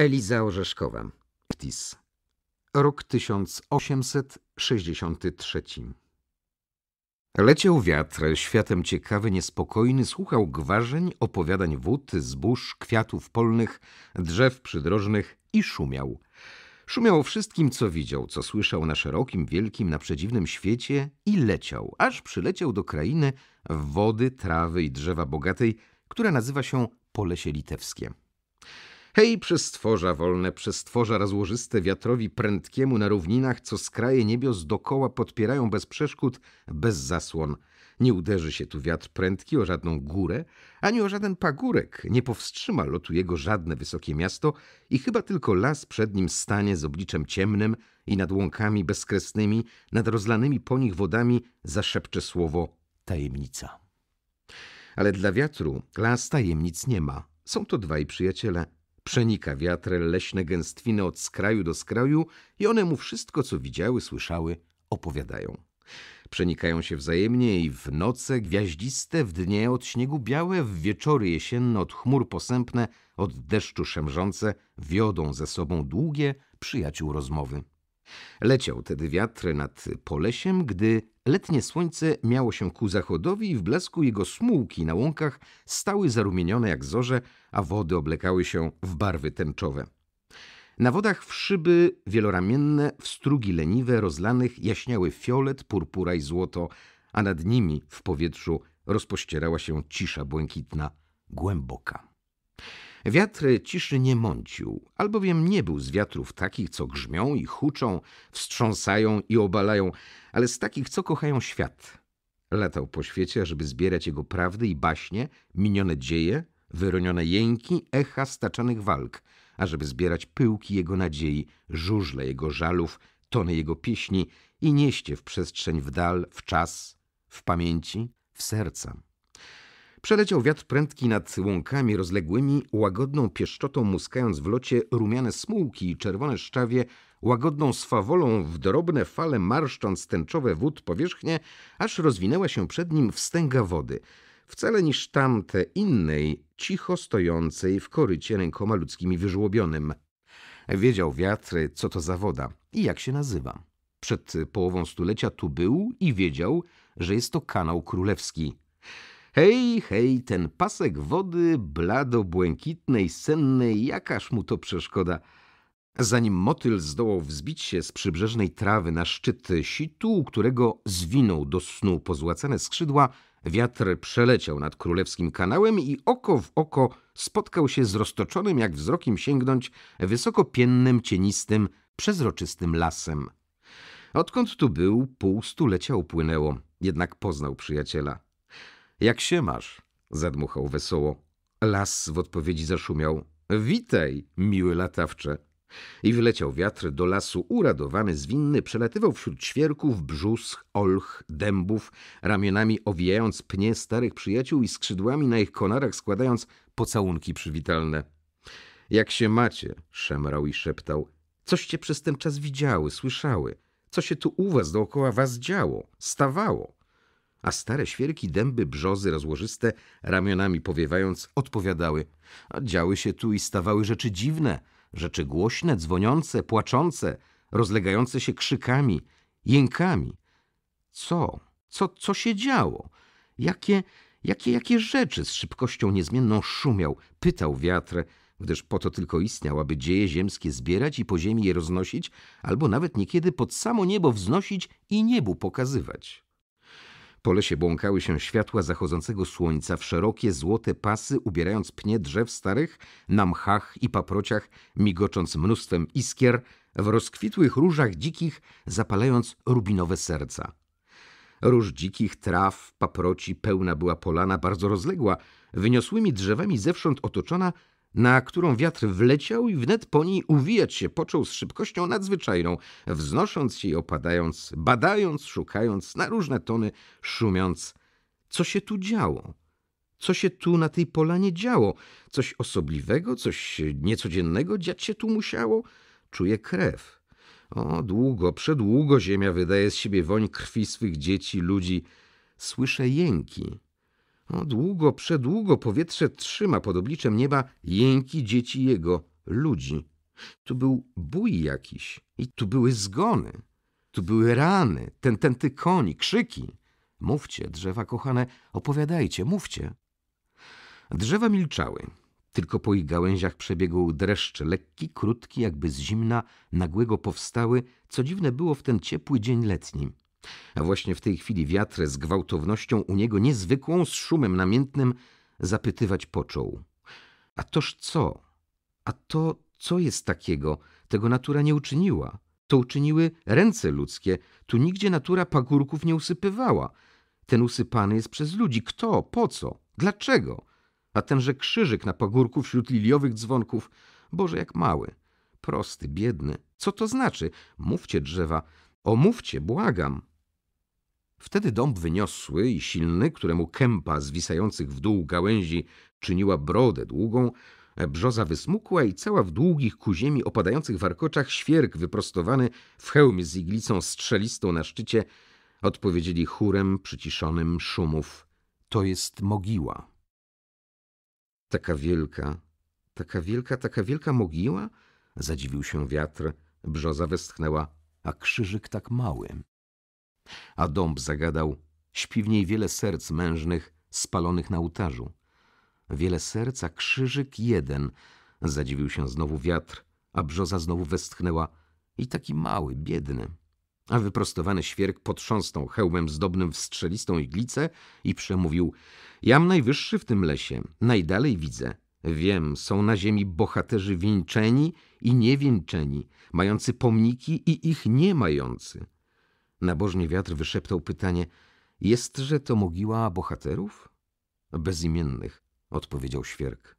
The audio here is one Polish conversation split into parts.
Eliza Orzeszkowa. Ptis. Rok 1863. Leciał wiatr, światem ciekawy, niespokojny, słuchał gwarzeń, opowiadań wód, zbóż, kwiatów polnych, drzew przydrożnych i szumiał. Szumiał o wszystkim, co widział, co słyszał na szerokim, wielkim, na przedziwnym świecie i leciał, aż przyleciał do krainy wody, trawy i drzewa bogatej, która nazywa się Polesie Litewskie. Hej, przestworza wolne, przestworza rozłożyste wiatrowi prędkiemu na równinach, co skraje niebios dokoła podpierają bez przeszkód, bez zasłon. Nie uderzy się tu wiatr prędki o żadną górę, ani o żaden pagórek, nie powstrzyma lotu jego żadne wysokie miasto i chyba tylko las przed nim stanie z obliczem ciemnym i nad łąkami bezkresnymi, nad rozlanymi po nich wodami zaszepcze słowo tajemnica. Ale dla wiatru las tajemnic nie ma. Są to dwaj przyjaciele – Przenika wiatr leśne gęstwiny od skraju do skraju i one mu wszystko, co widziały, słyszały, opowiadają. Przenikają się wzajemnie i w noce gwiaździste, w dnie od śniegu białe, w wieczory jesienne od chmur posępne, od deszczu szemrzące, wiodą ze sobą długie przyjaciół rozmowy. Leciał tedy wiatr nad polesiem, gdy letnie słońce miało się ku zachodowi i w blasku jego smułki na łąkach stały zarumienione jak zorze, a wody oblekały się w barwy tęczowe. Na wodach w szyby wieloramienne, w strugi leniwe rozlanych jaśniały fiolet, purpura i złoto, a nad nimi w powietrzu rozpościerała się cisza błękitna, głęboka. Wiatr ciszy nie mącił, albowiem nie był z wiatrów takich, co grzmią i huczą, wstrząsają i obalają, ale z takich, co kochają świat. Latał po świecie, żeby zbierać jego prawdy i baśnie, minione dzieje, wyronione jęki, echa staczanych walk, ażeby zbierać pyłki jego nadziei, żużle jego żalów, tony jego pieśni i nieść w przestrzeń w dal, w czas, w pamięci, w serca. Przeleciał wiatr prędki nad łąkami rozległymi, łagodną pieszczotą muskając w locie rumiane smułki i czerwone szczawie, łagodną swawolą w drobne fale marszcząc tęczowe wód powierzchnię, aż rozwinęła się przed nim wstęga wody, wcale niż tamte innej, cicho stojącej w korycie rękoma ludzkimi wyżłobionym. Wiedział wiatr, co to za woda i jak się nazywa. Przed połową stulecia tu był i wiedział, że jest to kanał królewski – Hej, hej, ten pasek wody blado-błękitnej, sennej, jakaż mu to przeszkoda. Zanim motyl zdołał wzbić się z przybrzeżnej trawy na szczyt situ, którego zwinął do snu pozłacane skrzydła, wiatr przeleciał nad królewskim kanałem i oko w oko spotkał się z roztoczonym, jak wzrokiem sięgnąć, wysokopiennym, cienistym, przezroczystym lasem. Odkąd tu był, pół stulecia upłynęło, jednak poznał przyjaciela. Jak się masz? Zadmuchał wesoło. Las w odpowiedzi zaszumiał. Witaj, miły latawcze. I wyleciał wiatr do lasu, uradowany, zwinny, przelatywał wśród świerków, brzusk, olch, dębów, ramionami owijając pnie starych przyjaciół i skrzydłami na ich konarach składając pocałunki przywitalne. Jak się macie? szemrał i szeptał. Coście przez ten czas widziały, słyszały? Co się tu u was dookoła was działo, stawało? a stare świerki dęby brzozy rozłożyste, ramionami powiewając, odpowiadały. A działy się tu i stawały rzeczy dziwne, rzeczy głośne, dzwoniące, płaczące, rozlegające się krzykami, jękami. Co? Co, co się działo? Jakie, jakie, jakie rzeczy z szybkością niezmienną szumiał, pytał wiatr, gdyż po to tylko istniał, aby dzieje ziemskie zbierać i po ziemi je roznosić, albo nawet niekiedy pod samo niebo wznosić i niebu pokazywać. Po lesie błąkały się światła zachodzącego słońca w szerokie złote pasy, ubierając pnie drzew starych na mchach i paprociach, migocząc mnóstwem iskier, w rozkwitłych różach dzikich zapalając rubinowe serca. Róż dzikich, traw, paproci pełna była polana, bardzo rozległa, wyniosłymi drzewami zewsząd otoczona, na którą wiatr wleciał i wnet po niej uwijać się począł z szybkością nadzwyczajną, wznosząc się i opadając, badając, szukając na różne tony, szumiąc. Co się tu działo? Co się tu na tej polanie działo? Coś osobliwego, coś niecodziennego dziać się tu musiało? Czuję krew. O, długo, przedługo ziemia wydaje z siebie woń krwi swych dzieci, ludzi. Słyszę jęki. No, długo, przedługo powietrze trzyma pod obliczem nieba jęki dzieci jego, ludzi. Tu był bój jakiś i tu były zgony. Tu były rany, tententy koni, krzyki. Mówcie, drzewa kochane, opowiadajcie, mówcie. Drzewa milczały. Tylko po ich gałęziach przebiegł dreszcz, lekki, krótki, jakby z zimna, nagłego powstały, co dziwne było w ten ciepły dzień letni. A właśnie w tej chwili wiatr z gwałtownością u niego niezwykłą, z szumem namiętnym, zapytywać począł. A toż co? A to co jest takiego? Tego natura nie uczyniła. To uczyniły ręce ludzkie. Tu nigdzie natura pagórków nie usypywała. Ten usypany jest przez ludzi. Kto? Po co? Dlaczego? A tenże krzyżyk na pagórku wśród liliowych dzwonków. Boże, jak mały. Prosty, biedny. Co to znaczy? Mówcie drzewa. O, mówcie, błagam. Wtedy dąb wyniosły i silny, któremu kępa zwisających w dół gałęzi czyniła brodę długą, brzoza wysmukła i cała w długich ku ziemi opadających warkoczach świerk wyprostowany w hełmie z iglicą strzelistą na szczycie, odpowiedzieli chórem przyciszonym szumów. To jest mogiła. Taka wielka, taka wielka, taka wielka mogiła? Zadziwił się wiatr. Brzoza westchnęła. A krzyżyk tak mały. A dąb zagadał, śpi w niej wiele serc mężnych spalonych na ołtarzu. Wiele serca, krzyżyk jeden, zadziwił się znowu wiatr, a brzoza znowu westchnęła i taki mały, biedny. A wyprostowany świerk potrząsnął hełmem zdobnym w strzelistą iglicę i przemówił Jam najwyższy w tym lesie, najdalej widzę. Wiem, są na ziemi bohaterzy wieńczeni i niewieńczeni, mający pomniki i ich nie mający. Nabożnie wiatr wyszeptał pytanie: Jestże to mogiła bohaterów? Bezimiennych, odpowiedział świerk.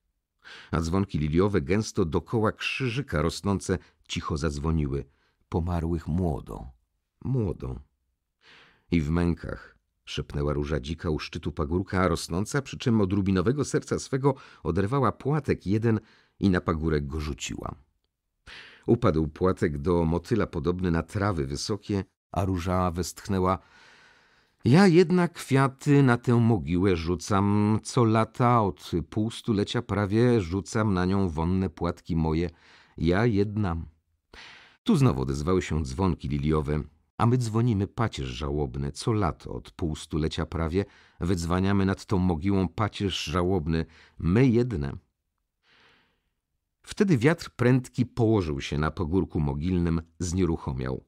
A dzwonki liliowe gęsto dokoła krzyżyka rosnące cicho zadzwoniły. Pomarłych młodo, młodo. I w mękach, szepnęła róża dzika u szczytu pagórka, rosnąca, przy czym od rubinowego serca swego oderwała płatek jeden i na pagórek go rzuciła. Upadł płatek do motyla podobny na trawy wysokie, a róża westchnęła. Ja jednak kwiaty na tę mogiłę rzucam. Co lata od półstulecia prawie rzucam na nią wonne płatki moje. Ja jednam. Tu znowu odezwały się dzwonki liliowe. A my dzwonimy pacierz żałobny. Co lato od półstulecia prawie wydzwaniamy nad tą mogiłą pacierz żałobny. My jedne. Wtedy wiatr prędki położył się na pogórku mogilnym, znieruchomiał.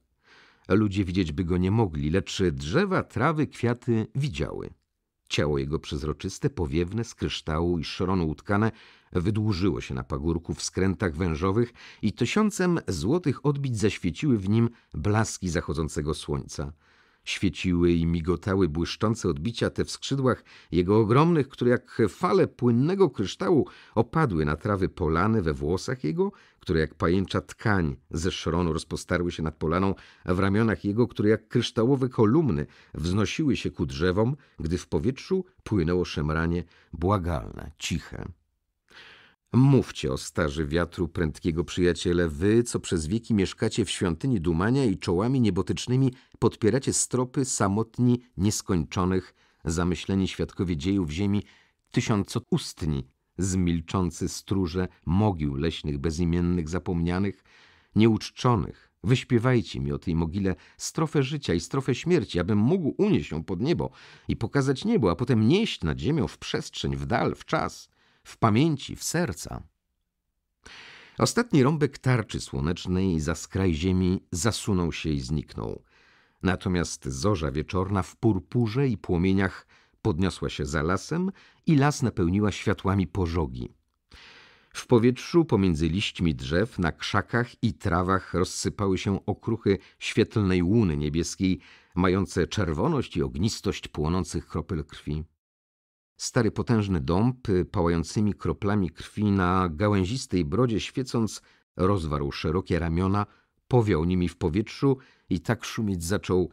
Ludzie widzieć by go nie mogli, lecz drzewa, trawy, kwiaty widziały. Ciało jego przezroczyste, powiewne, z kryształu i szronu utkane, wydłużyło się na pagórku w skrętach wężowych i tysiącem złotych odbić zaświeciły w nim blaski zachodzącego słońca. Świeciły i migotały błyszczące odbicia te w skrzydłach jego ogromnych, które jak fale płynnego kryształu opadły na trawy polane we włosach jego, które jak pajęcza tkań ze szronu rozpostarły się nad polaną, a w ramionach jego, które jak kryształowe kolumny wznosiły się ku drzewom, gdy w powietrzu płynęło szemranie błagalne, ciche. Mówcie o starzy wiatru, prędkiego przyjaciele, wy, co przez wieki mieszkacie w świątyni dumania i czołami niebotycznymi podpieracie stropy samotni, nieskończonych, zamyśleni świadkowie dziejów ziemi, ustni, zmilczący stróże mogił leśnych bezimiennych, zapomnianych, nieuczczonych. Wyśpiewajcie mi o tej mogile strofę życia i strofę śmierci, abym mógł unieść ją pod niebo i pokazać niebo, a potem nieść nad ziemią w przestrzeń, w dal, w czas – w pamięci, w serca. Ostatni rąbek tarczy słonecznej za skraj ziemi zasunął się i zniknął. Natomiast zorza wieczorna w purpurze i płomieniach podniosła się za lasem i las napełniła światłami pożogi. W powietrzu pomiędzy liśćmi drzew, na krzakach i trawach rozsypały się okruchy świetlnej łuny niebieskiej, mające czerwoność i ognistość płonących kropel krwi. Stary potężny dąb, y, pałającymi kroplami krwi na gałęzistej brodzie świecąc, rozwarł szerokie ramiona, powiał nimi w powietrzu i tak szumieć zaczął.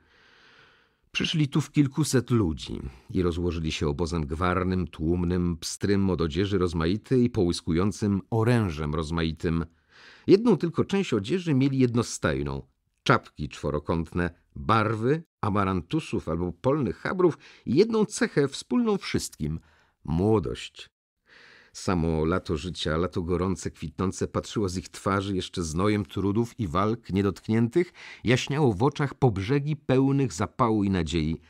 Przyszli tu w kilkuset ludzi i rozłożyli się obozem gwarnym, tłumnym, pstrym od odzieży rozmaitej i połyskującym orężem rozmaitym. Jedną tylko część odzieży mieli jednostajną – czapki czworokątne, barwy amarantusów albo polnych chabrów jedną cechę wspólną wszystkim – młodość. Samo lato życia, lato gorące, kwitnące patrzyło z ich twarzy jeszcze znojem trudów i walk niedotkniętych, jaśniało w oczach po brzegi pełnych zapału i nadziei.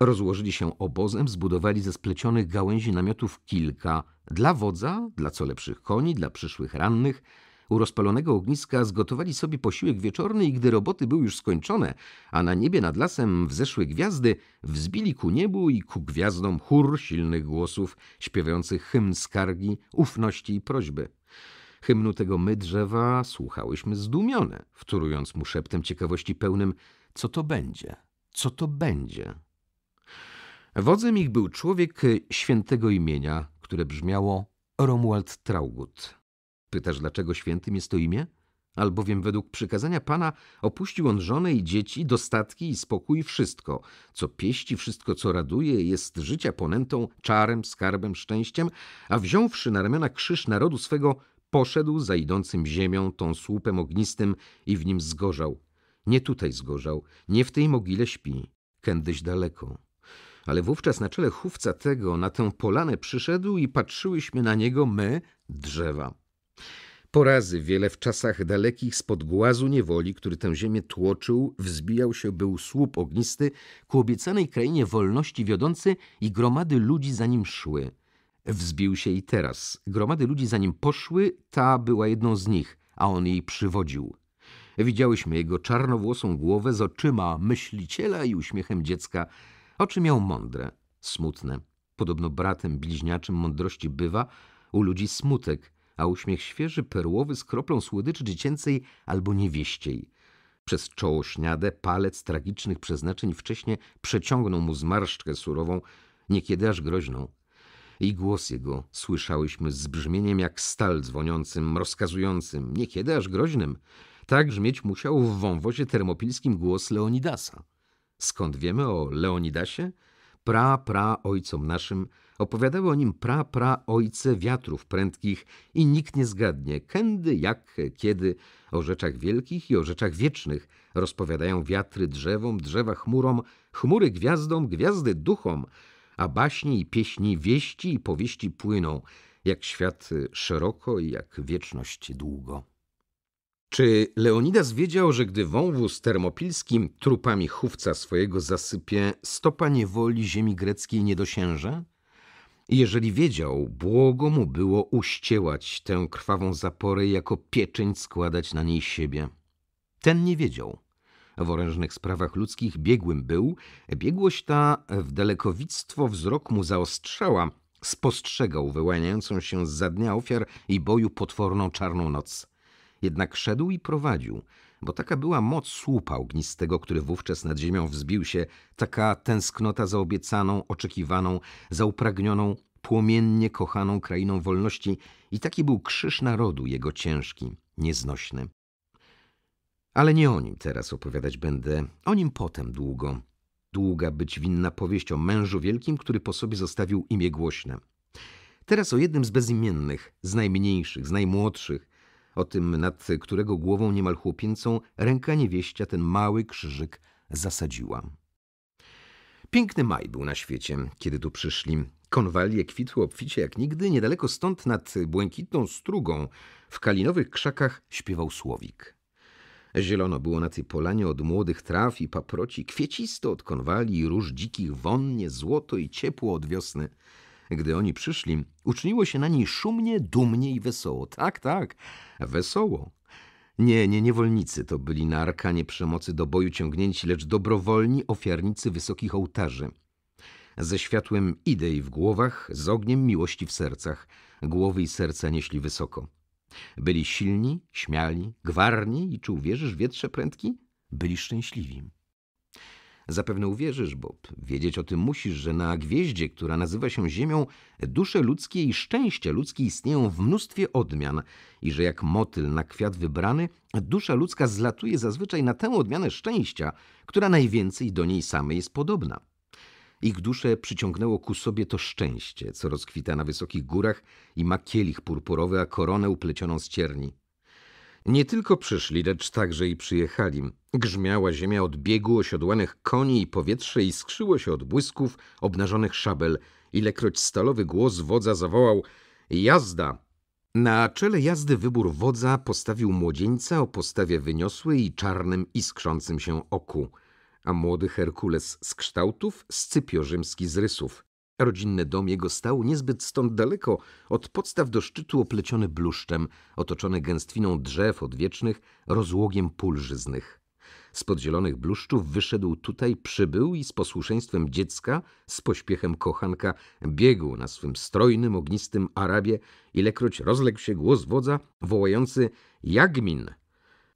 Rozłożyli się obozem, zbudowali ze splecionych gałęzi namiotów kilka – dla wodza, dla co lepszych koni, dla przyszłych rannych – u rozpalonego ogniska zgotowali sobie posiłek wieczorny i gdy roboty były już skończone, a na niebie nad lasem wzeszły gwiazdy, wzbili ku niebu i ku gwiazdom chór silnych głosów, śpiewających hymn skargi, ufności i prośby. Hymnu tego my drzewa słuchałyśmy zdumione, wtórując mu szeptem ciekawości pełnym, co to będzie, co to będzie. Wodzem ich był człowiek świętego imienia, które brzmiało Romuald Traugut. Pytasz, dlaczego świętym jest to imię? Albowiem według przykazania Pana opuścił on żonę i dzieci, dostatki i spokój, wszystko, co pieści, wszystko, co raduje, jest życia ponętą, czarem, skarbem, szczęściem, a wziąwszy na ramiona krzyż narodu swego, poszedł za idącym ziemią, tą słupem ognistym i w nim zgorzał. Nie tutaj zgorzał, nie w tej mogile śpi, kędyś daleko. Ale wówczas na czele chówca tego na tę polanę przyszedł i patrzyłyśmy na niego my, drzewa. Po razy wiele w czasach dalekich spod głazu niewoli, który tę ziemię tłoczył, wzbijał się był słup ognisty ku obiecanej krainie wolności wiodący i gromady ludzi za nim szły. Wzbił się i teraz. Gromady ludzi za nim poszły, ta była jedną z nich, a on jej przywodził. Widziałyśmy jego czarnowłosą głowę z oczyma myśliciela i uśmiechem dziecka. Oczy miał mądre, smutne. Podobno bratem bliźniaczym mądrości bywa u ludzi smutek – a uśmiech świeży, perłowy z kroplą słodyczy dziecięcej albo niewieściej. Przez czoło śniade palec tragicznych przeznaczeń wcześnie przeciągnął mu zmarszczkę surową, niekiedy aż groźną. I głos jego słyszałyśmy z brzmieniem jak stal dzwoniącym, rozkazującym, niekiedy aż groźnym. Tak brzmieć musiał w wąwozie termopilskim głos Leonidasa. Skąd wiemy o Leonidasie? Pra, pra ojcom naszym – Opowiadały o nim pra, pra ojce wiatrów prędkich i nikt nie zgadnie, kędy, jak, kiedy. O rzeczach wielkich i o rzeczach wiecznych rozpowiadają wiatry drzewom, drzewa chmurom, chmury gwiazdom, gwiazdy duchom, a baśni i pieśni wieści i powieści płyną, jak świat szeroko i jak wieczność długo. Czy Leonidas wiedział, że gdy wąwóz termopilskim trupami chówca swojego zasypie, stopa niewoli ziemi greckiej nie dosięże? jeżeli wiedział, błogo mu było uściełać tę krwawą zaporę i jako pieczeń składać na niej siebie. Ten nie wiedział. W orężnych sprawach ludzkich biegłym był, biegłość ta w dalekowictwo wzrok mu zaostrzała, spostrzegał wyłaniającą się z dnia ofiar i boju potworną czarną noc. Jednak szedł i prowadził, bo taka była moc słupa ognistego, który wówczas nad ziemią wzbił się, taka tęsknota za obiecaną, oczekiwaną, za upragnioną, płomiennie kochaną krainą wolności i taki był krzyż narodu jego ciężki, nieznośny. Ale nie o nim teraz opowiadać będę, o nim potem długo. Długa być winna powieść o mężu wielkim, który po sobie zostawił imię głośne. Teraz o jednym z bezimiennych, z najmniejszych, z najmłodszych, o tym, nad którego głową niemal chłopięcą ręka niewieścia ten mały krzyżyk zasadziła. Piękny maj był na świecie, kiedy tu przyszli. Konwalie kwitły obficie jak nigdy, niedaleko stąd nad błękitną strugą w kalinowych krzakach śpiewał słowik. Zielono było na tej polanie od młodych traw i paproci, kwiecisto od konwali i róż dzikich wonnie, złoto i ciepło od wiosny. Gdy oni przyszli, uczyniło się na niej szumnie, dumnie i wesoło. Tak, tak, wesoło. Nie, nie niewolnicy to byli na arkanie przemocy do boju ciągnięci, lecz dobrowolni ofiarnicy wysokich ołtarzy. Ze światłem idei w głowach, z ogniem miłości w sercach, głowy i serca nieśli wysoko. Byli silni, śmiali, gwarni i czy uwierzysz wietrze prędki? Byli szczęśliwi. Zapewne uwierzysz, Bob, wiedzieć o tym musisz, że na gwieździe, która nazywa się Ziemią, dusze ludzkie i szczęście ludzkie istnieją w mnóstwie odmian i że jak motyl na kwiat wybrany, dusza ludzka zlatuje zazwyczaj na tę odmianę szczęścia, która najwięcej do niej samej jest podobna. Ich dusze przyciągnęło ku sobie to szczęście, co rozkwita na wysokich górach i ma kielich purpurowy, a koronę uplecioną z cierni. Nie tylko przyszli, lecz także i przyjechali. Grzmiała ziemia od biegu osiodłanych koni i powietrze iskrzyło się od błysków obnażonych szabel, ilekroć stalowy głos wodza zawołał – jazda! Na czele jazdy wybór wodza postawił młodzieńca o postawie wyniosłej i czarnym, iskrzącym się oku, a młody Herkules z kształtów, Scypio rzymski z rysów – Rodzinny dom jego stał niezbyt stąd daleko, od podstaw do szczytu opleciony bluszczem, otoczony gęstwiną drzew odwiecznych, rozłogiem pól żyznych. Z podzielonych bluszczów wyszedł tutaj, przybył i z posłuszeństwem dziecka, z pośpiechem kochanka, biegł na swym strojnym, ognistym Arabie, ilekroć rozległ się głos wodza, wołający – Jagmin!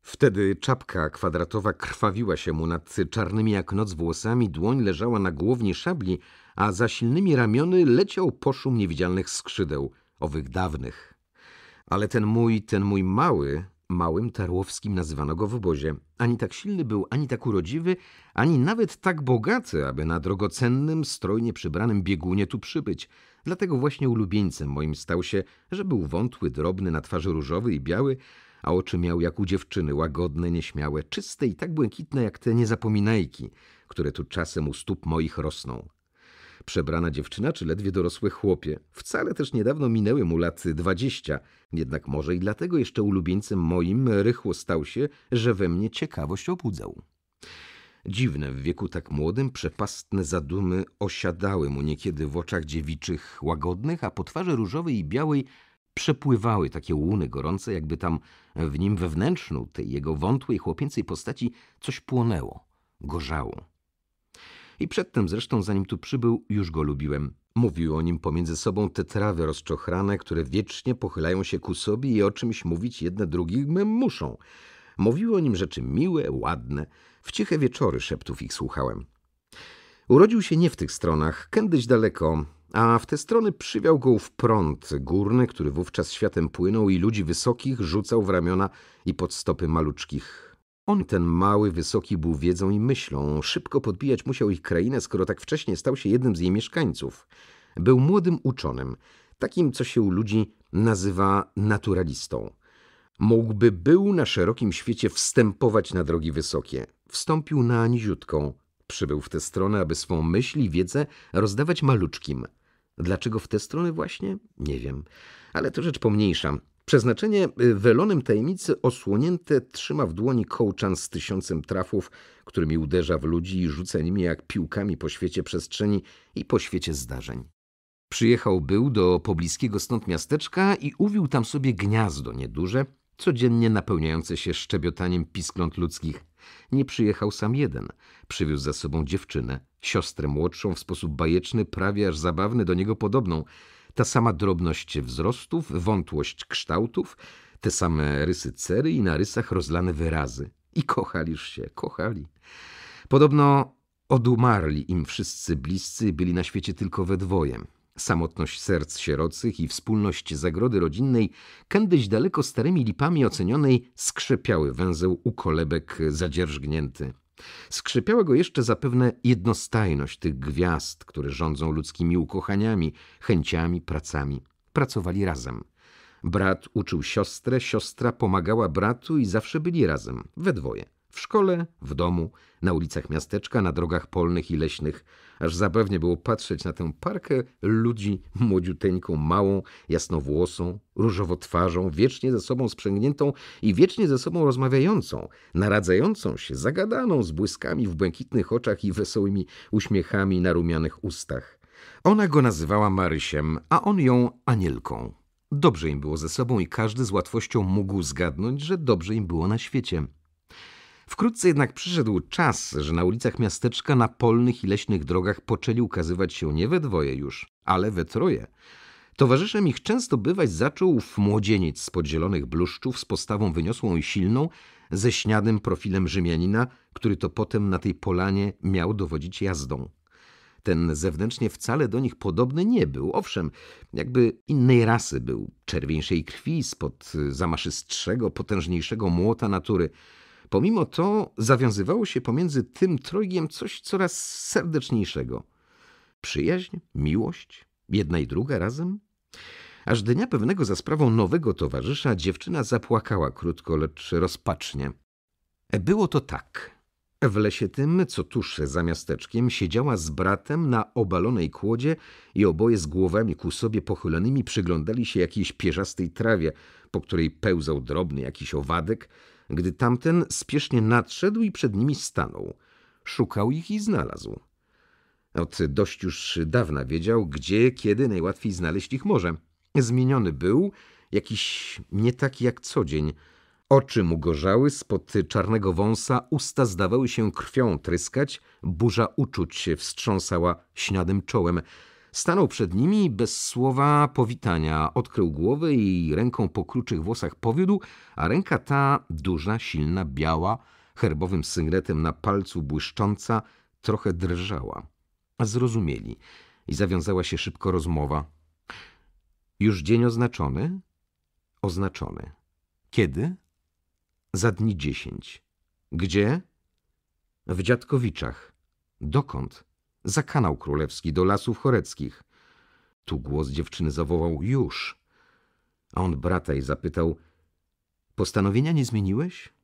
Wtedy czapka kwadratowa krwawiła się mu nad czarnymi jak noc włosami, dłoń leżała na głowni szabli, a za silnymi ramiony leciał poszum niewidzialnych skrzydeł, owych dawnych. Ale ten mój, ten mój mały, małym Tarłowskim nazywano go w obozie. Ani tak silny był, ani tak urodziwy, ani nawet tak bogaty, aby na drogocennym, strojnie przybranym biegunie tu przybyć. Dlatego właśnie ulubieńcem moim stał się, że był wątły, drobny, na twarzy różowy i biały, a oczy miał jak u dziewczyny, łagodne, nieśmiałe, czyste i tak błękitne jak te niezapominajki, które tu czasem u stóp moich rosną. Przebrana dziewczyna czy ledwie dorosły chłopie, wcale też niedawno minęły mu lat dwadzieścia, jednak może i dlatego jeszcze ulubieńcem moim rychło stał się, że we mnie ciekawość obudzał. Dziwne w wieku tak młodym przepastne zadumy osiadały mu niekiedy w oczach dziewiczych, łagodnych, a po twarzy różowej i białej przepływały takie łuny gorące, jakby tam w nim wewnętrznu, tej jego wątłej, chłopięcej postaci, coś płonęło, gorzało. I przedtem zresztą, zanim tu przybył, już go lubiłem. Mówił o nim pomiędzy sobą te trawy rozczochrane, które wiecznie pochylają się ku sobie i o czymś mówić jedne drugim muszą. Mówiły o nim rzeczy miłe, ładne. W ciche wieczory szeptów ich słuchałem. Urodził się nie w tych stronach, kiedyś daleko, a w te strony przywiał go w prąd górny, który wówczas światem płynął i ludzi wysokich rzucał w ramiona i pod stopy maluczkich. On, ten mały, wysoki, był wiedzą i myślą. Szybko podbijać musiał ich krainę, skoro tak wcześnie stał się jednym z jej mieszkańców. Był młodym uczonym, takim, co się u ludzi nazywa naturalistą. Mógłby był na szerokim świecie wstępować na drogi wysokie. Wstąpił na niziutką. Przybył w tę stronę, aby swą myśl i wiedzę rozdawać maluczkim – Dlaczego w tę stronę właśnie? Nie wiem, ale to rzecz pomniejsza. Przeznaczenie y, welonem tajemnicy osłonięte trzyma w dłoni kołczan z tysiącem trafów, którymi uderza w ludzi i rzuca nimi jak piłkami po świecie przestrzeni i po świecie zdarzeń. Przyjechał był do pobliskiego stąd miasteczka i uwił tam sobie gniazdo nieduże, codziennie napełniające się szczebiotaniem piskląt ludzkich. Nie przyjechał sam jeden, przywiózł za sobą dziewczynę siostrę młodszą w sposób bajeczny, prawie aż zabawny, do niego podobną. Ta sama drobność wzrostów, wątłość kształtów, te same rysy cery i na rysach rozlane wyrazy. I kochaliż się, kochali. Podobno odumarli im wszyscy bliscy, byli na świecie tylko we dwojem. Samotność serc sierocych i wspólność zagrody rodzinnej, kędyś daleko starymi lipami ocenionej, skrzepiały węzeł u kolebek zadzierżgnięty. Skrzypiała go jeszcze zapewne jednostajność tych gwiazd, które rządzą ludzkimi ukochaniami, chęciami, pracami. Pracowali razem. Brat uczył siostrę, siostra pomagała bratu i zawsze byli razem, we dwoje. W szkole, w domu, na ulicach miasteczka, na drogach polnych i leśnych, aż zabawnie było patrzeć na tę parkę ludzi młodziuteńką, małą, jasnowłosą, różowotwarzą, wiecznie ze sobą sprzęgniętą i wiecznie ze sobą rozmawiającą, naradzającą się, zagadaną z błyskami w błękitnych oczach i wesołymi uśmiechami na rumianych ustach. Ona go nazywała Marysiem, a on ją Anielką. Dobrze im było ze sobą i każdy z łatwością mógł zgadnąć, że dobrze im było na świecie. Wkrótce jednak przyszedł czas, że na ulicach miasteczka, na polnych i leśnych drogach poczęli ukazywać się nie we dwoje już, ale we troje. Towarzyszem ich często bywać zaczął w młodzieniec z podzielonych bluszczów z postawą wyniosłą i silną, ze śniadym profilem Rzymianina, który to potem na tej polanie miał dowodzić jazdą. Ten zewnętrznie wcale do nich podobny nie był, owszem, jakby innej rasy był, czerwieńszej krwi, spod zamaszystszego, potężniejszego młota natury – Pomimo to zawiązywało się pomiędzy tym trojgiem coś coraz serdeczniejszego. Przyjaźń, miłość, jedna i druga razem. Aż dnia pewnego za sprawą nowego towarzysza dziewczyna zapłakała krótko, lecz rozpacznie. Było to tak. W lesie tym, co tuż za miasteczkiem, siedziała z bratem na obalonej kłodzie i oboje z głowami ku sobie pochylonymi przyglądali się jakiejś pierzastej trawie, po której pełzał drobny jakiś owadek, gdy tamten spiesznie nadszedł i przed nimi stanął. Szukał ich i znalazł. Od dość już dawna wiedział, gdzie, kiedy najłatwiej znaleźć ich może. Zmieniony był, jakiś nie taki jak co dzień. Oczy mu gorzały, spod czarnego wąsa usta zdawały się krwią tryskać, burza uczuć się wstrząsała śniadym czołem. Stanął przed nimi bez słowa powitania odkrył głowę i ręką po kruczych włosach powiódł, a ręka ta, duża, silna, biała, herbowym sygnetem na palcu błyszcząca, trochę drżała. A zrozumieli i zawiązała się szybko rozmowa. Już dzień oznaczony? Oznaczony. Kiedy? Za dni dziesięć. Gdzie? W Dziadkowiczach. Dokąd? za kanał królewski do lasów choreckich. Tu głos dziewczyny zawołał już. A on brata jej zapytał, postanowienia nie zmieniłeś?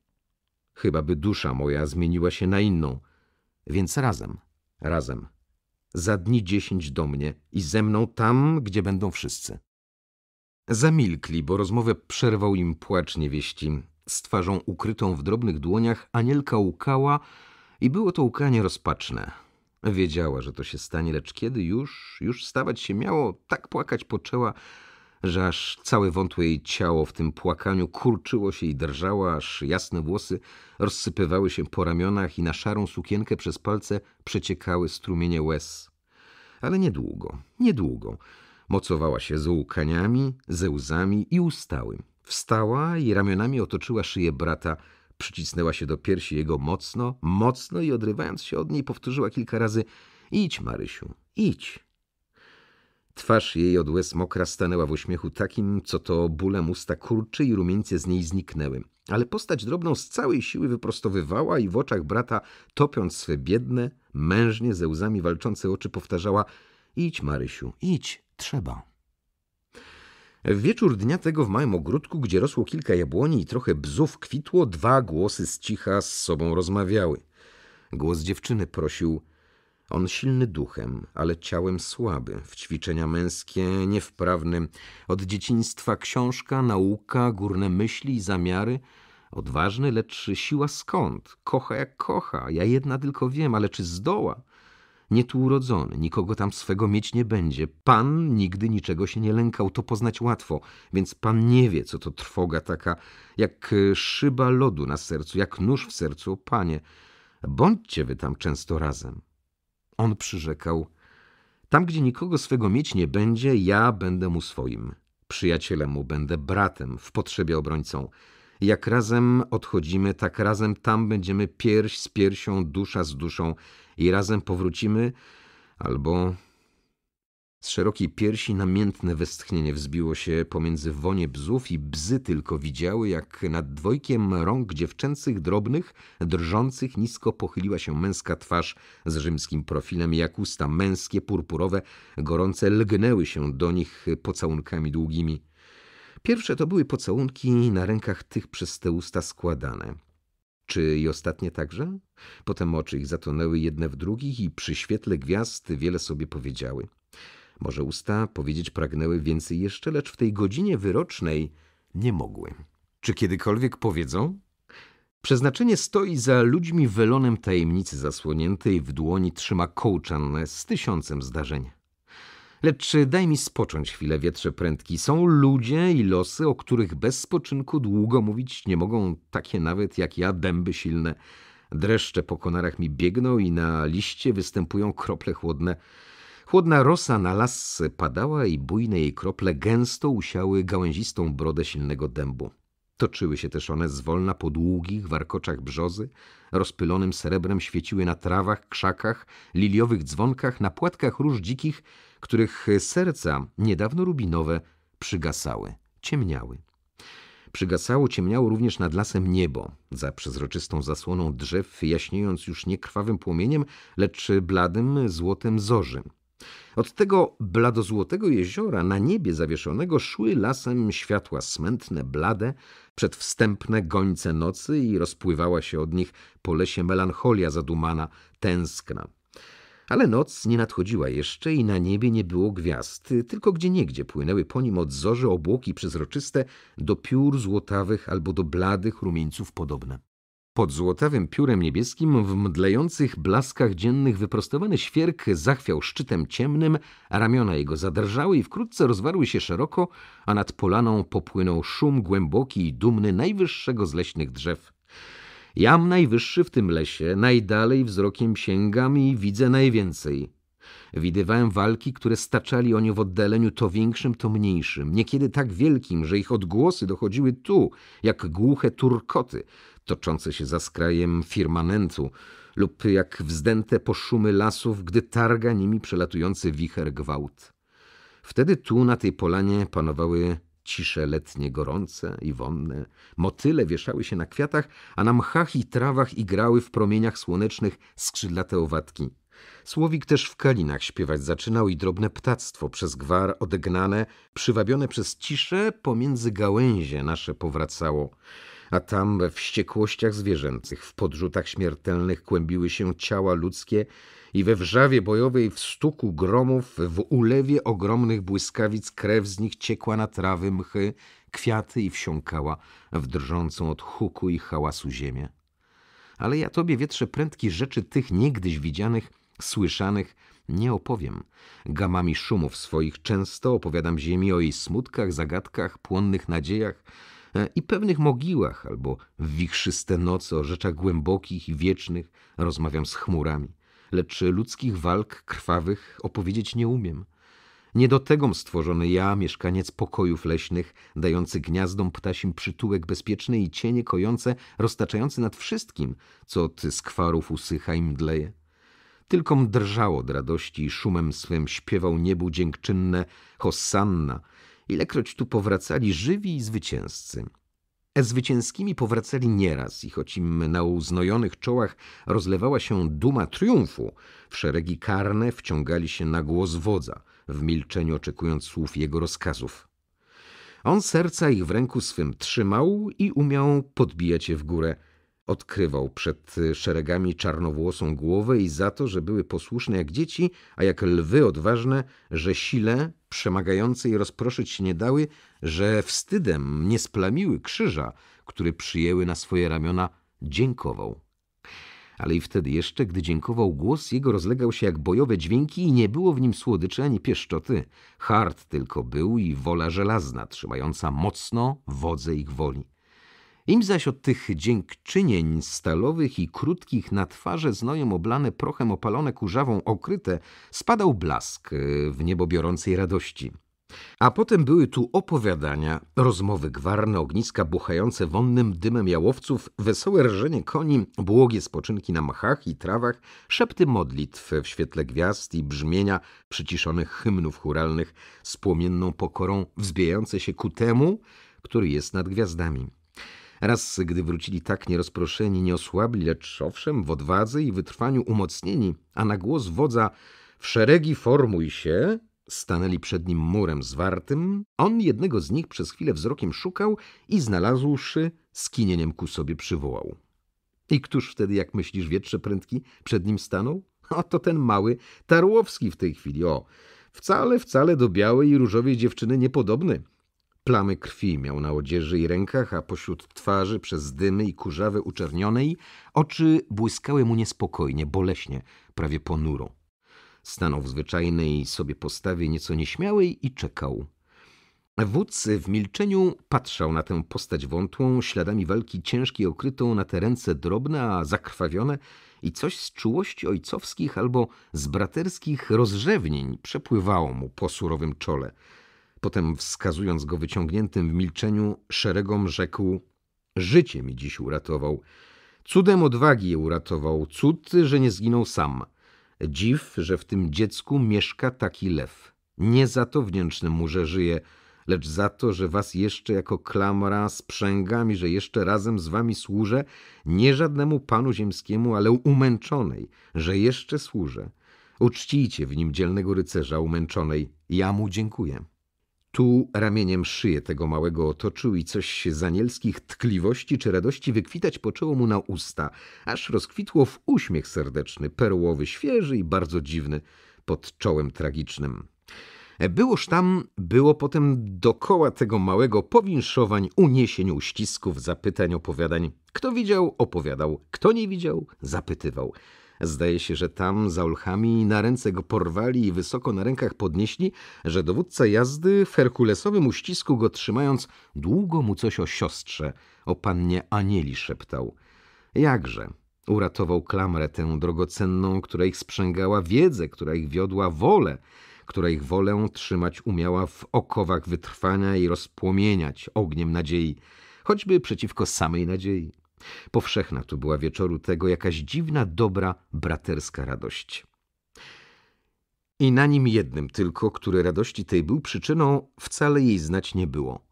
Chyba by dusza moja zmieniła się na inną. Więc razem, razem. Za dni dziesięć do mnie i ze mną tam, gdzie będą wszyscy. Zamilkli, bo rozmowę przerwał im płacz niewieści. Z twarzą ukrytą w drobnych dłoniach Anielka łkała i było to łkanie rozpaczne. Wiedziała, że to się stanie, lecz kiedy już, już stawać się miało, tak płakać poczęła, że aż całe wątłe jej ciało w tym płakaniu kurczyło się i drżało, aż jasne włosy rozsypywały się po ramionach i na szarą sukienkę przez palce przeciekały strumienie łez. Ale niedługo, niedługo. Mocowała się z łkaniami, ze łzami i ustałym. Wstała i ramionami otoczyła szyję brata, Przycisnęła się do piersi jego mocno, mocno i odrywając się od niej powtórzyła kilka razy – idź, Marysiu, idź. Twarz jej od łez mokra stanęła w uśmiechu takim, co to bólem usta kurczy i rumieńce z niej zniknęły. Ale postać drobną z całej siły wyprostowywała i w oczach brata, topiąc swe biedne, mężnie ze łzami walczące oczy, powtarzała – idź, Marysiu, idź, trzeba. W wieczór dnia tego w małym ogródku, gdzie rosło kilka jabłoni i trochę bzów kwitło, dwa głosy z cicha z sobą rozmawiały. Głos dziewczyny prosił: On silny duchem, ale ciałem słaby, w ćwiczenia męskie niewprawny, od dzieciństwa książka, nauka, górne myśli i zamiary. Odważny, lecz siła skąd? Kocha jak kocha, ja jedna tylko wiem, ale czy zdoła? nie tu urodzony, nikogo tam swego mieć nie będzie. Pan nigdy niczego się nie lękał, to poznać łatwo, więc pan nie wie, co to trwoga taka, jak y, szyba lodu na sercu, jak nóż w sercu, panie. Bądźcie wy tam często razem. On przyrzekał, tam, gdzie nikogo swego mieć nie będzie, ja będę mu swoim. Przyjacielem mu będę, bratem, w potrzebie obrońcą. Jak razem odchodzimy, tak razem tam będziemy pierś z piersią, dusza z duszą i razem powrócimy, albo... Z szerokiej piersi namiętne westchnienie wzbiło się pomiędzy wonie bzów i bzy tylko widziały, jak nad dwojkiem rąk dziewczęcych drobnych, drżących nisko pochyliła się męska twarz z rzymskim profilem, jak usta męskie, purpurowe, gorące lgnęły się do nich pocałunkami długimi. Pierwsze to były pocałunki na rękach tych przez te usta składane. Czy i ostatnie także? Potem oczy ich zatonęły jedne w drugich i przy świetle gwiazd wiele sobie powiedziały. Może usta powiedzieć pragnęły więcej jeszcze, lecz w tej godzinie wyrocznej nie mogły. Czy kiedykolwiek powiedzą? Przeznaczenie stoi za ludźmi welonem tajemnicy zasłoniętej, w dłoni trzyma kołczan z tysiącem zdarzeń. Lecz daj mi spocząć chwilę, wietrze prędki. Są ludzie i losy, o których bez spoczynku długo mówić nie mogą, takie nawet jak ja, dęby silne. Dreszcze po konarach mi biegną i na liście występują krople chłodne. Chłodna rosa na las padała i bujne jej krople gęsto usiały gałęzistą brodę silnego dębu. Toczyły się też one zwolna po długich warkoczach brzozy, rozpylonym srebrem świeciły na trawach, krzakach, liliowych dzwonkach, na płatkach róż dzikich, których serca niedawno rubinowe przygasały, ciemniały. Przygasało, ciemniało również nad lasem niebo, za przezroczystą zasłoną drzew, jaśniejąc już nie krwawym płomieniem, lecz bladym złotem zorzy. Od tego bladozłotego jeziora na niebie zawieszonego szły lasem światła smętne, blade, przedwstępne gońce nocy i rozpływała się od nich po lesie melancholia zadumana, tęskna. Ale noc nie nadchodziła jeszcze i na niebie nie było gwiazd, tylko gdzieniegdzie płynęły po nim od zorzy obłoki przezroczyste do piór złotawych albo do bladych rumieńców podobne. Pod złotawym piórem niebieskim w mdlejących blaskach dziennych wyprostowany świerk zachwiał szczytem ciemnym, a ramiona jego zadrżały i wkrótce rozwarły się szeroko, a nad polaną popłynął szum głęboki i dumny najwyższego z leśnych drzew Jam najwyższy w tym lesie, najdalej wzrokiem sięgam i widzę najwięcej. Widywałem walki, które staczali oni w oddaleniu to większym, to mniejszym, niekiedy tak wielkim, że ich odgłosy dochodziły tu, jak głuche turkoty, toczące się za skrajem firmamentu, lub jak wzdęte poszumy lasów, gdy targa nimi przelatujący wicher gwałt. Wtedy tu, na tej polanie, panowały cisze letnie gorące i wonne. Motyle wieszały się na kwiatach, a na mchach i trawach igrały w promieniach słonecznych skrzydlate owadki. Słowik też w kalinach śpiewać zaczynał i drobne ptactwo przez gwar odegnane, przywabione przez ciszę pomiędzy gałęzie nasze powracało. A tam we wściekłościach zwierzęcych, w podrzutach śmiertelnych kłębiły się ciała ludzkie i we wrzawie bojowej w stuku gromów, w ulewie ogromnych błyskawic krew z nich ciekła na trawy, mchy, kwiaty i wsiąkała w drżącą od huku i hałasu ziemię. Ale ja tobie, wietrze prędki, rzeczy tych niegdyś widzianych, słyszanych, nie opowiem. Gamami szumów swoich często opowiadam ziemi o jej smutkach, zagadkach, płonnych nadziejach e, i pewnych mogiłach, albo w wichrzyste noce o rzeczach głębokich i wiecznych rozmawiam z chmurami lecz ludzkich walk krwawych opowiedzieć nie umiem. Nie do tego stworzony ja, mieszkaniec pokojów leśnych, dający gniazdom ptasim przytułek bezpieczny i cienie kojące, roztaczający nad wszystkim, co od skwarów usycha i mdleje. Tylko drżało od radości i szumem swym śpiewał niebu dziękczynne Hosanna, ilekroć tu powracali żywi i zwycięzcy. E zwycięskimi powracali nieraz i choć im na uznojonych czołach rozlewała się duma triumfu, w szeregi karne wciągali się na głos wodza, w milczeniu oczekując słów jego rozkazów. On serca ich w ręku swym trzymał i umiał podbijać je w górę. Odkrywał przed szeregami czarnowłosą głowę i za to, że były posłuszne jak dzieci, a jak lwy odważne, że sile przemagające i rozproszyć się nie dały, że wstydem nie splamiły krzyża, który przyjęły na swoje ramiona, dziękował. Ale i wtedy jeszcze, gdy dziękował, głos jego rozlegał się jak bojowe dźwięki i nie było w nim słodyczy ani pieszczoty. Hart tylko był i wola żelazna, trzymająca mocno wodze ich woli. Im zaś od tych dziękczynień stalowych i krótkich na twarze znojem oblane prochem opalone kurzawą okryte spadał blask e, w niebo biorącej radości. A potem były tu opowiadania, rozmowy gwarne, ogniska buchające wonnym dymem jałowców, wesołe rżenie koni, błogie spoczynki na machach i trawach, szepty modlitw w świetle gwiazd i brzmienia przyciszonych hymnów churalnych z płomienną pokorą wzbijające się ku temu, który jest nad gwiazdami. Raz, gdy wrócili tak nierozproszeni, nie osłabli, lecz owszem, w odwadze i wytrwaniu umocnieni, a na głos wodza w szeregi formuj się, stanęli przed nim murem zwartym. On jednego z nich przez chwilę wzrokiem szukał i znalazłszy, skinieniem ku sobie przywołał. I któż wtedy, jak myślisz, wietrze prędki, przed nim stanął? O, to ten mały Tarłowski w tej chwili, o! Wcale, wcale do białej i różowej dziewczyny niepodobny. Plamy krwi miał na odzieży i rękach, a pośród twarzy przez dymy i kurzawy uczernionej oczy błyskały mu niespokojnie, boleśnie, prawie ponuro. Stanął w zwyczajnej sobie postawie nieco nieśmiałej i czekał. Wódz w milczeniu patrzał na tę postać wątłą, śladami walki ciężkiej okrytą na te ręce drobne, a zakrwawione i coś z czułości ojcowskich albo z braterskich rozrzewnień przepływało mu po surowym czole – Potem, wskazując go wyciągniętym w milczeniu, szeregom rzekł: Życie mi dziś uratował. Cudem odwagi je uratował, cud, że nie zginął sam. Dziw, że w tym dziecku mieszka taki lew. Nie za to wdzięczny mu, że żyje, lecz za to, że was jeszcze jako klamra sprzęgami, że jeszcze razem z wami służę, nie żadnemu panu ziemskiemu, ale umęczonej, że jeszcze służę. Uczcijcie w nim dzielnego rycerza umęczonej. Ja mu dziękuję. Tu ramieniem szyję tego małego otoczył i coś z anielskich tkliwości czy radości wykwitać poczęło mu na usta, aż rozkwitło w uśmiech serdeczny, perłowy, świeży i bardzo dziwny, pod czołem tragicznym. Byłoż tam, było potem dokoła tego małego powinszowań, uniesień, uścisków, zapytań, opowiadań. Kto widział, opowiadał, kto nie widział, zapytywał. Zdaje się, że tam za olchami na ręce go porwali i wysoko na rękach podnieśli, że dowódca jazdy w herkulesowym uścisku go trzymając długo mu coś o siostrze, o pannie Anieli szeptał. Jakże? Uratował klamrę tę drogocenną, która ich sprzęgała, wiedzę, która ich wiodła, wolę, która ich wolę trzymać umiała w okowach wytrwania i rozpłomieniać ogniem nadziei, choćby przeciwko samej nadziei. Powszechna tu była wieczoru tego jakaś dziwna, dobra, braterska radość. I na nim jednym tylko, który radości tej był przyczyną, wcale jej znać nie było.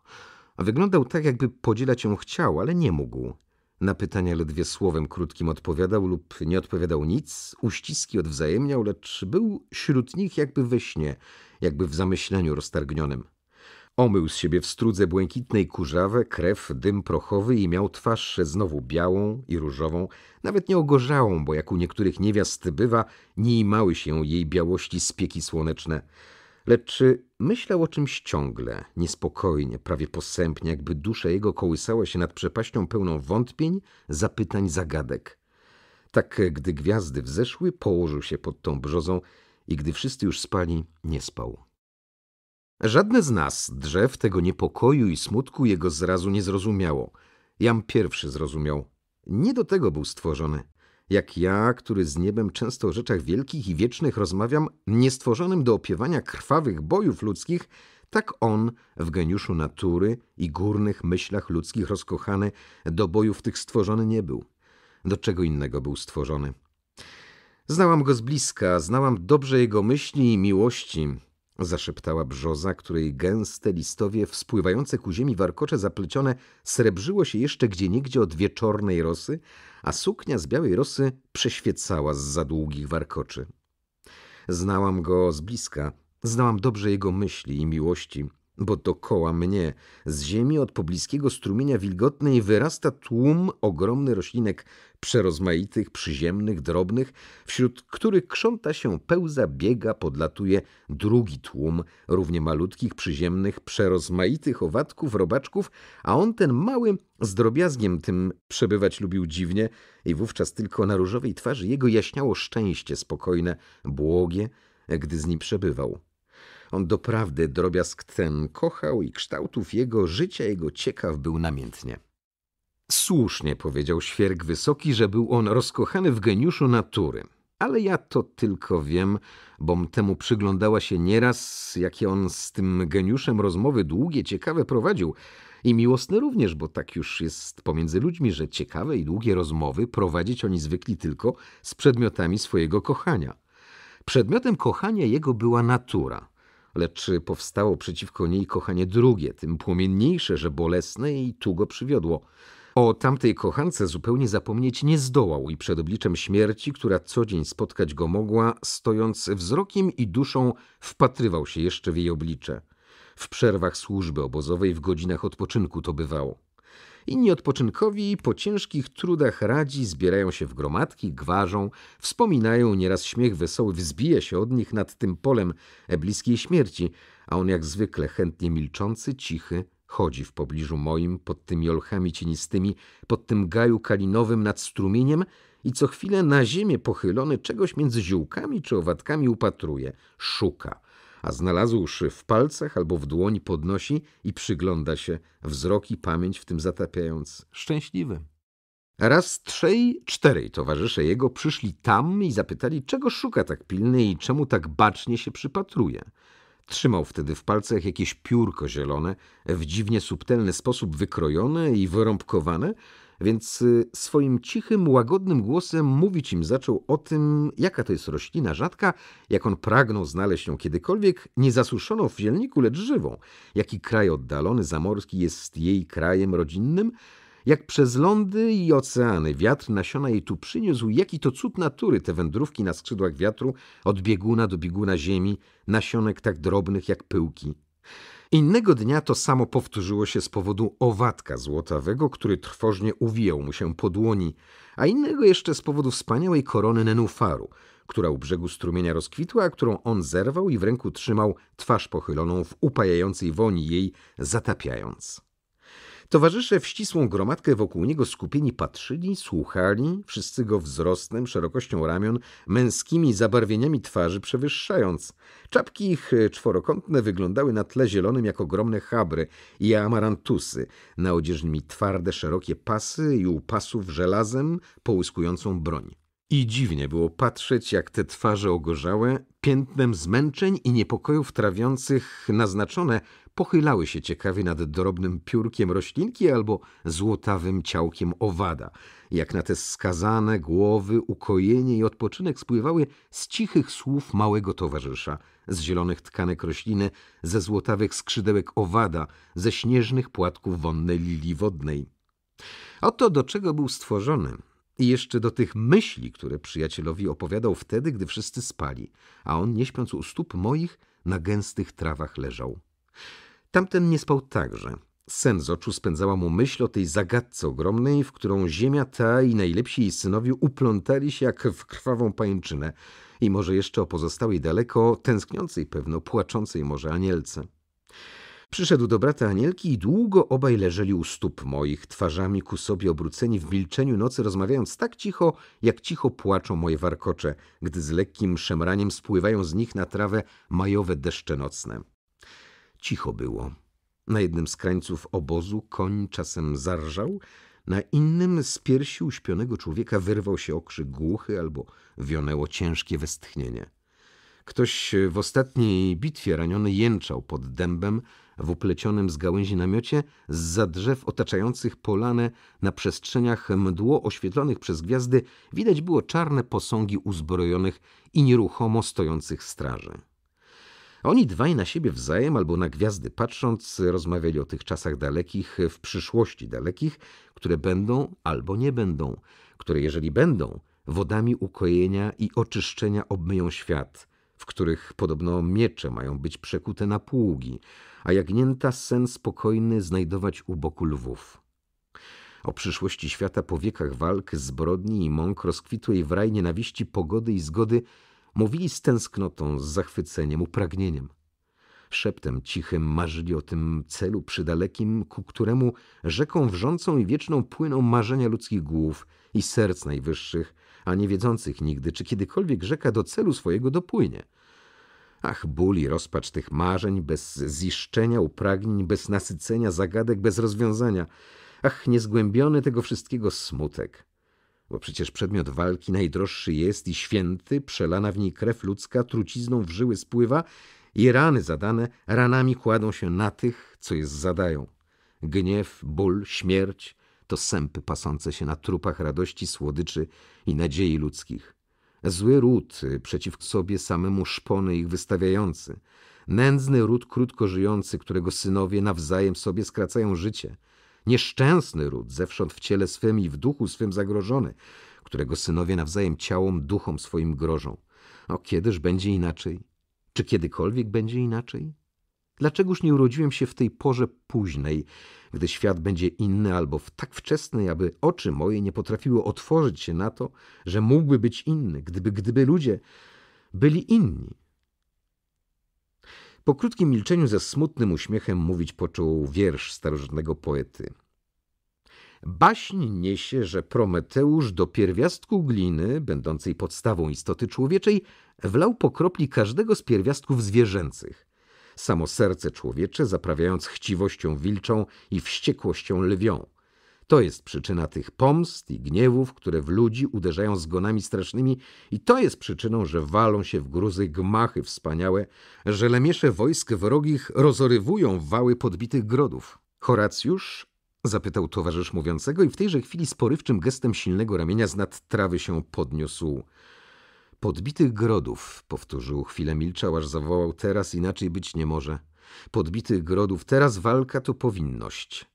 Wyglądał tak, jakby podzielać ją chciał, ale nie mógł. Na pytania ledwie słowem krótkim odpowiadał lub nie odpowiadał nic, uściski odwzajemniał, lecz był wśród nich jakby we śnie, jakby w zamyśleniu roztargnionym. Omył z siebie w strudze błękitnej kurzawę, krew, dym prochowy i miał twarz znowu białą i różową, nawet nie ogorzałą, bo jak u niektórych niewiast bywa, nie imały się jej białości spieki słoneczne. Lecz myślał o czymś ciągle, niespokojnie, prawie posępnie, jakby dusza jego kołysała się nad przepaścią pełną wątpień, zapytań, zagadek. Tak, gdy gwiazdy wzeszły, położył się pod tą brzozą i gdy wszyscy już spali, nie spał. Żadne z nas drzew tego niepokoju i smutku jego zrazu nie zrozumiało. Jam pierwszy zrozumiał. Nie do tego był stworzony. Jak ja, który z niebem często o rzeczach wielkich i wiecznych rozmawiam, niestworzonym do opiewania krwawych bojów ludzkich, tak on, w geniuszu natury i górnych myślach ludzkich rozkochany, do bojów tych stworzony nie był. Do czego innego był stworzony? Znałam go z bliska, znałam dobrze jego myśli i miłości, zaszeptała brzoza, której gęste listowie wspływające ku ziemi warkocze zaplecione srebrzyło się jeszcze gdzieniegdzie od wieczornej rosy, a suknia z białej rosy przeświecała z za długich warkoczy. Znałam go z bliska, znałam dobrze jego myśli i miłości, bo dokoła mnie z ziemi od pobliskiego strumienia wilgotnej wyrasta tłum ogromny roślinek przerozmaitych, przyziemnych, drobnych, wśród których krząta się, pełza, biega, podlatuje drugi tłum równie malutkich, przyziemnych, przerozmaitych owadków, robaczków, a on ten mały z drobiazgiem tym przebywać lubił dziwnie i wówczas tylko na różowej twarzy jego jaśniało szczęście spokojne, błogie, gdy z nim przebywał. On doprawdy drobiazg ten kochał i kształtów jego życia jego ciekaw był namiętnie. Słusznie powiedział Świerk Wysoki, że był on rozkochany w geniuszu natury. Ale ja to tylko wiem, bom temu przyglądała się nieraz, jakie on z tym geniuszem rozmowy długie, ciekawe prowadził. I miłosne również, bo tak już jest pomiędzy ludźmi, że ciekawe i długie rozmowy prowadzić oni zwykli tylko z przedmiotami swojego kochania. Przedmiotem kochania jego była natura – lecz powstało przeciwko niej kochanie drugie, tym płomienniejsze, że bolesne i tu go przywiodło. O tamtej kochance zupełnie zapomnieć nie zdołał i przed obliczem śmierci, która co dzień spotkać go mogła, stojąc wzrokiem i duszą, wpatrywał się jeszcze w jej oblicze. W przerwach służby obozowej w godzinach odpoczynku to bywało. Inni odpoczynkowi po ciężkich trudach radzi zbierają się w gromadki, gwarzą, wspominają, nieraz śmiech wesoły wzbija się od nich nad tym polem bliskiej śmierci, a on jak zwykle chętnie milczący, cichy, chodzi w pobliżu moim, pod tymi olchami cienistymi, pod tym gaju kalinowym nad strumieniem i co chwilę na ziemię pochylony czegoś między ziółkami czy owadkami upatruje, szuka – a znalazłszy w palcach albo w dłoni podnosi i przygląda się, wzrok i pamięć w tym zatapiając szczęśliwym. Raz trzej, czterej towarzysze jego przyszli tam i zapytali, czego szuka tak pilnie i czemu tak bacznie się przypatruje. Trzymał wtedy w palcach jakieś piórko zielone, w dziwnie subtelny sposób wykrojone i wyrąbkowane, więc y, swoim cichym, łagodnym głosem mówić im zaczął o tym, jaka to jest roślina rzadka, jak on pragnął znaleźć ją kiedykolwiek, nie zasuszoną w zielniku, lecz żywą, jaki kraj oddalony, zamorski jest jej krajem rodzinnym, jak przez lądy i oceany wiatr nasiona jej tu przyniósł, jaki to cud natury te wędrówki na skrzydłach wiatru od bieguna do bieguna ziemi, nasionek tak drobnych jak pyłki. Innego dnia to samo powtórzyło się z powodu owadka złotawego, który trwożnie uwijał mu się po dłoni, a innego jeszcze z powodu wspaniałej korony nenufaru, która u brzegu strumienia rozkwitła, a którą on zerwał i w ręku trzymał, twarz pochyloną w upajającej woni jej, zatapiając. Towarzysze w ścisłą gromadkę wokół niego skupieni patrzyli, słuchali, wszyscy go wzrostem, szerokością ramion, męskimi zabarwieniami twarzy przewyższając. Czapki ich e, czworokątne wyglądały na tle zielonym jak ogromne habry i amarantusy, na odzieżni twarde, szerokie pasy i u pasów żelazem połyskującą broń. I dziwnie było patrzeć, jak te twarze ogorzałe, piętnem zmęczeń i niepokojów trawiących naznaczone, pochylały się ciekawie nad drobnym piórkiem roślinki albo złotawym ciałkiem owada, jak na te skazane głowy ukojenie i odpoczynek spływały z cichych słów małego towarzysza, z zielonych tkanek rośliny, ze złotawych skrzydełek owada, ze śnieżnych płatków wonnej lilii wodnej. Oto do czego był stworzony – i jeszcze do tych myśli, które przyjacielowi opowiadał wtedy, gdy wszyscy spali, a on, nie śpiąc u stóp moich, na gęstych trawach leżał. Tamten nie spał także. Sen z oczu spędzała mu myśl o tej zagadce ogromnej, w którą ziemia ta i najlepsi jej synowie uplątali się jak w krwawą pajęczynę i może jeszcze o pozostałej daleko, tęskniącej pewno, płaczącej może anielce. Przyszedł do brata Anielki i długo obaj leżeli u stóp moich, twarzami ku sobie obróceni w milczeniu nocy, rozmawiając tak cicho, jak cicho płaczą moje warkocze, gdy z lekkim szemraniem spływają z nich na trawę majowe deszcze nocne. Cicho było. Na jednym z krańców obozu koń czasem zarżał, na innym z piersi uśpionego człowieka wyrwał się okrzyk głuchy albo wionęło ciężkie westchnienie. Ktoś w ostatniej bitwie raniony jęczał pod dębem, w uplecionym z gałęzi namiocie z za drzew otaczających polane na przestrzeniach mdło oświetlonych przez gwiazdy widać było czarne posągi uzbrojonych i nieruchomo stojących straży. Oni dwaj na siebie wzajem albo na gwiazdy patrząc rozmawiali o tych czasach dalekich, w przyszłości dalekich, które będą albo nie będą, które jeżeli będą, wodami ukojenia i oczyszczenia obmyją świat, w których podobno miecze mają być przekute na pługi, a jagnięta sen spokojny znajdować u boku lwów. O przyszłości świata po wiekach walk, zbrodni i mąk rozkwitłej w raj nienawiści, pogody i zgody mówili z tęsknotą, z zachwyceniem, upragnieniem. Szeptem cichym marzyli o tym celu przydalekim, ku któremu rzeką wrzącą i wieczną płyną marzenia ludzkich głów i serc najwyższych, a nie wiedzących nigdy, czy kiedykolwiek rzeka do celu swojego dopłynie – Ach, ból i rozpacz tych marzeń, bez ziszczenia upragnień, bez nasycenia zagadek, bez rozwiązania. Ach, niezgłębiony tego wszystkiego smutek. Bo przecież przedmiot walki najdroższy jest i święty, przelana w niej krew ludzka, trucizną w żyły spływa i rany zadane ranami kładą się na tych, co je zadają. Gniew, ból, śmierć to sępy pasące się na trupach radości, słodyczy i nadziei ludzkich zły ród y, przeciw sobie samemu szpony ich wystawiający, nędzny ród krótko żyjący, którego synowie nawzajem sobie skracają życie, nieszczęsny ród zewsząd w ciele swym i w duchu swym zagrożony, którego synowie nawzajem ciałom, duchom swoim grożą. O kiedyż będzie inaczej? Czy kiedykolwiek będzie inaczej? Dlaczegoż nie urodziłem się w tej porze późnej, gdy świat będzie inny, albo w tak wczesnej, aby oczy moje nie potrafiły otworzyć się na to, że mógłby być inny, gdyby, gdyby ludzie byli inni? Po krótkim milczeniu ze smutnym uśmiechem mówić począł wiersz starożytnego poety. Baśń niesie, że Prometeusz do pierwiastku gliny, będącej podstawą istoty człowieczej, wlał po kropli każdego z pierwiastków zwierzęcych samo serce człowiecze zaprawiając chciwością wilczą i wściekłością lwią. To jest przyczyna tych pomst i gniewów, które w ludzi uderzają zgonami strasznymi i to jest przyczyną, że walą się w gruzy gmachy wspaniałe, że lemiesze wojsk wrogich rozorywują wały podbitych grodów. Horacjusz zapytał towarzysz mówiącego i w tejże chwili sporywczym gestem silnego ramienia z nad trawy się podniósł. Podbitych grodów, powtórzył chwilę milczał, aż zawołał, teraz inaczej być nie może. Podbitych grodów, teraz walka to powinność.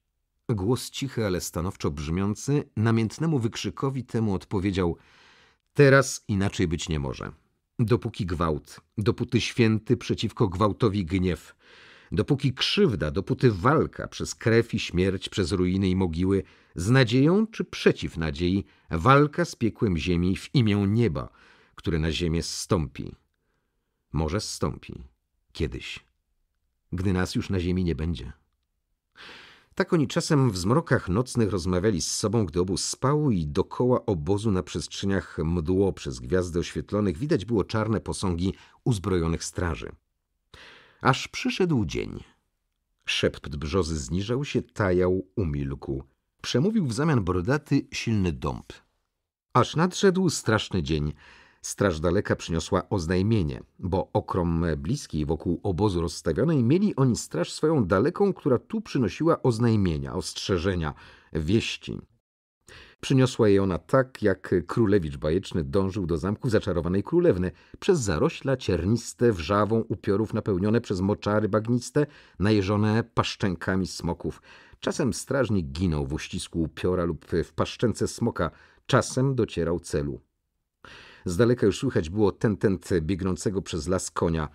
Głos cichy, ale stanowczo brzmiący, namiętnemu wykrzykowi temu odpowiedział, teraz inaczej być nie może. Dopóki gwałt, dopóty święty przeciwko gwałtowi gniew, dopóki krzywda, dopóty walka przez krew i śmierć, przez ruiny i mogiły, z nadzieją czy przeciw nadziei, walka z piekłem ziemi w imię nieba, które na ziemię zstąpi. Może zstąpi. Kiedyś. Gdy nas już na ziemi nie będzie. Tak oni czasem w zmrokach nocnych rozmawiali z sobą, gdy obóz spał i dokoła obozu na przestrzeniach mdło przez gwiazdy oświetlonych widać było czarne posągi uzbrojonych straży. Aż przyszedł dzień. Szept brzozy zniżał się, tajał, umilkł. Przemówił w zamian brodaty silny dąb. Aż nadszedł straszny dzień – Straż daleka przyniosła oznajmienie, bo okrom bliskiej wokół obozu rozstawionej mieli oni straż swoją daleką, która tu przynosiła oznajmienia, ostrzeżenia, wieści. Przyniosła je ona tak, jak królewicz bajeczny dążył do zamku zaczarowanej królewny, przez zarośla cierniste, wrzawą upiorów napełnione przez moczary bagniste, najeżone paszczękami smoków. Czasem strażnik ginął w uścisku upiora lub w paszczęce smoka, czasem docierał celu. Z daleka już słychać było tentent biegnącego przez las konia.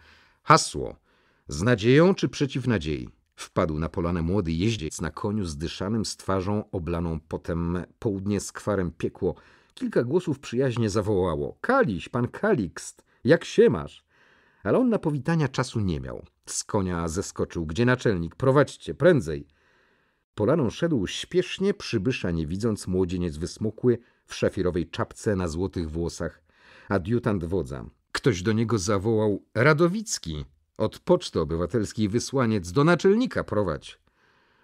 Hasło. Z nadzieją czy przeciw nadziei? Wpadł na polanę młody jeździec na koniu zdyszanym z twarzą oblaną potem południe skwarem piekło. Kilka głosów przyjaźnie zawołało. Kaliś, pan Kalikst, jak się masz? Ale on na powitania czasu nie miał. Z konia zeskoczył. Gdzie naczelnik? Prowadźcie, prędzej. Polaną szedł śpiesznie, przybysza nie widząc, młodzieniec wysmukły, w szafirowej czapce, na złotych włosach. Adiutant wodza. Ktoś do niego zawołał Radowicki. Od Poczty Obywatelskiej wysłaniec do naczelnika prowadź.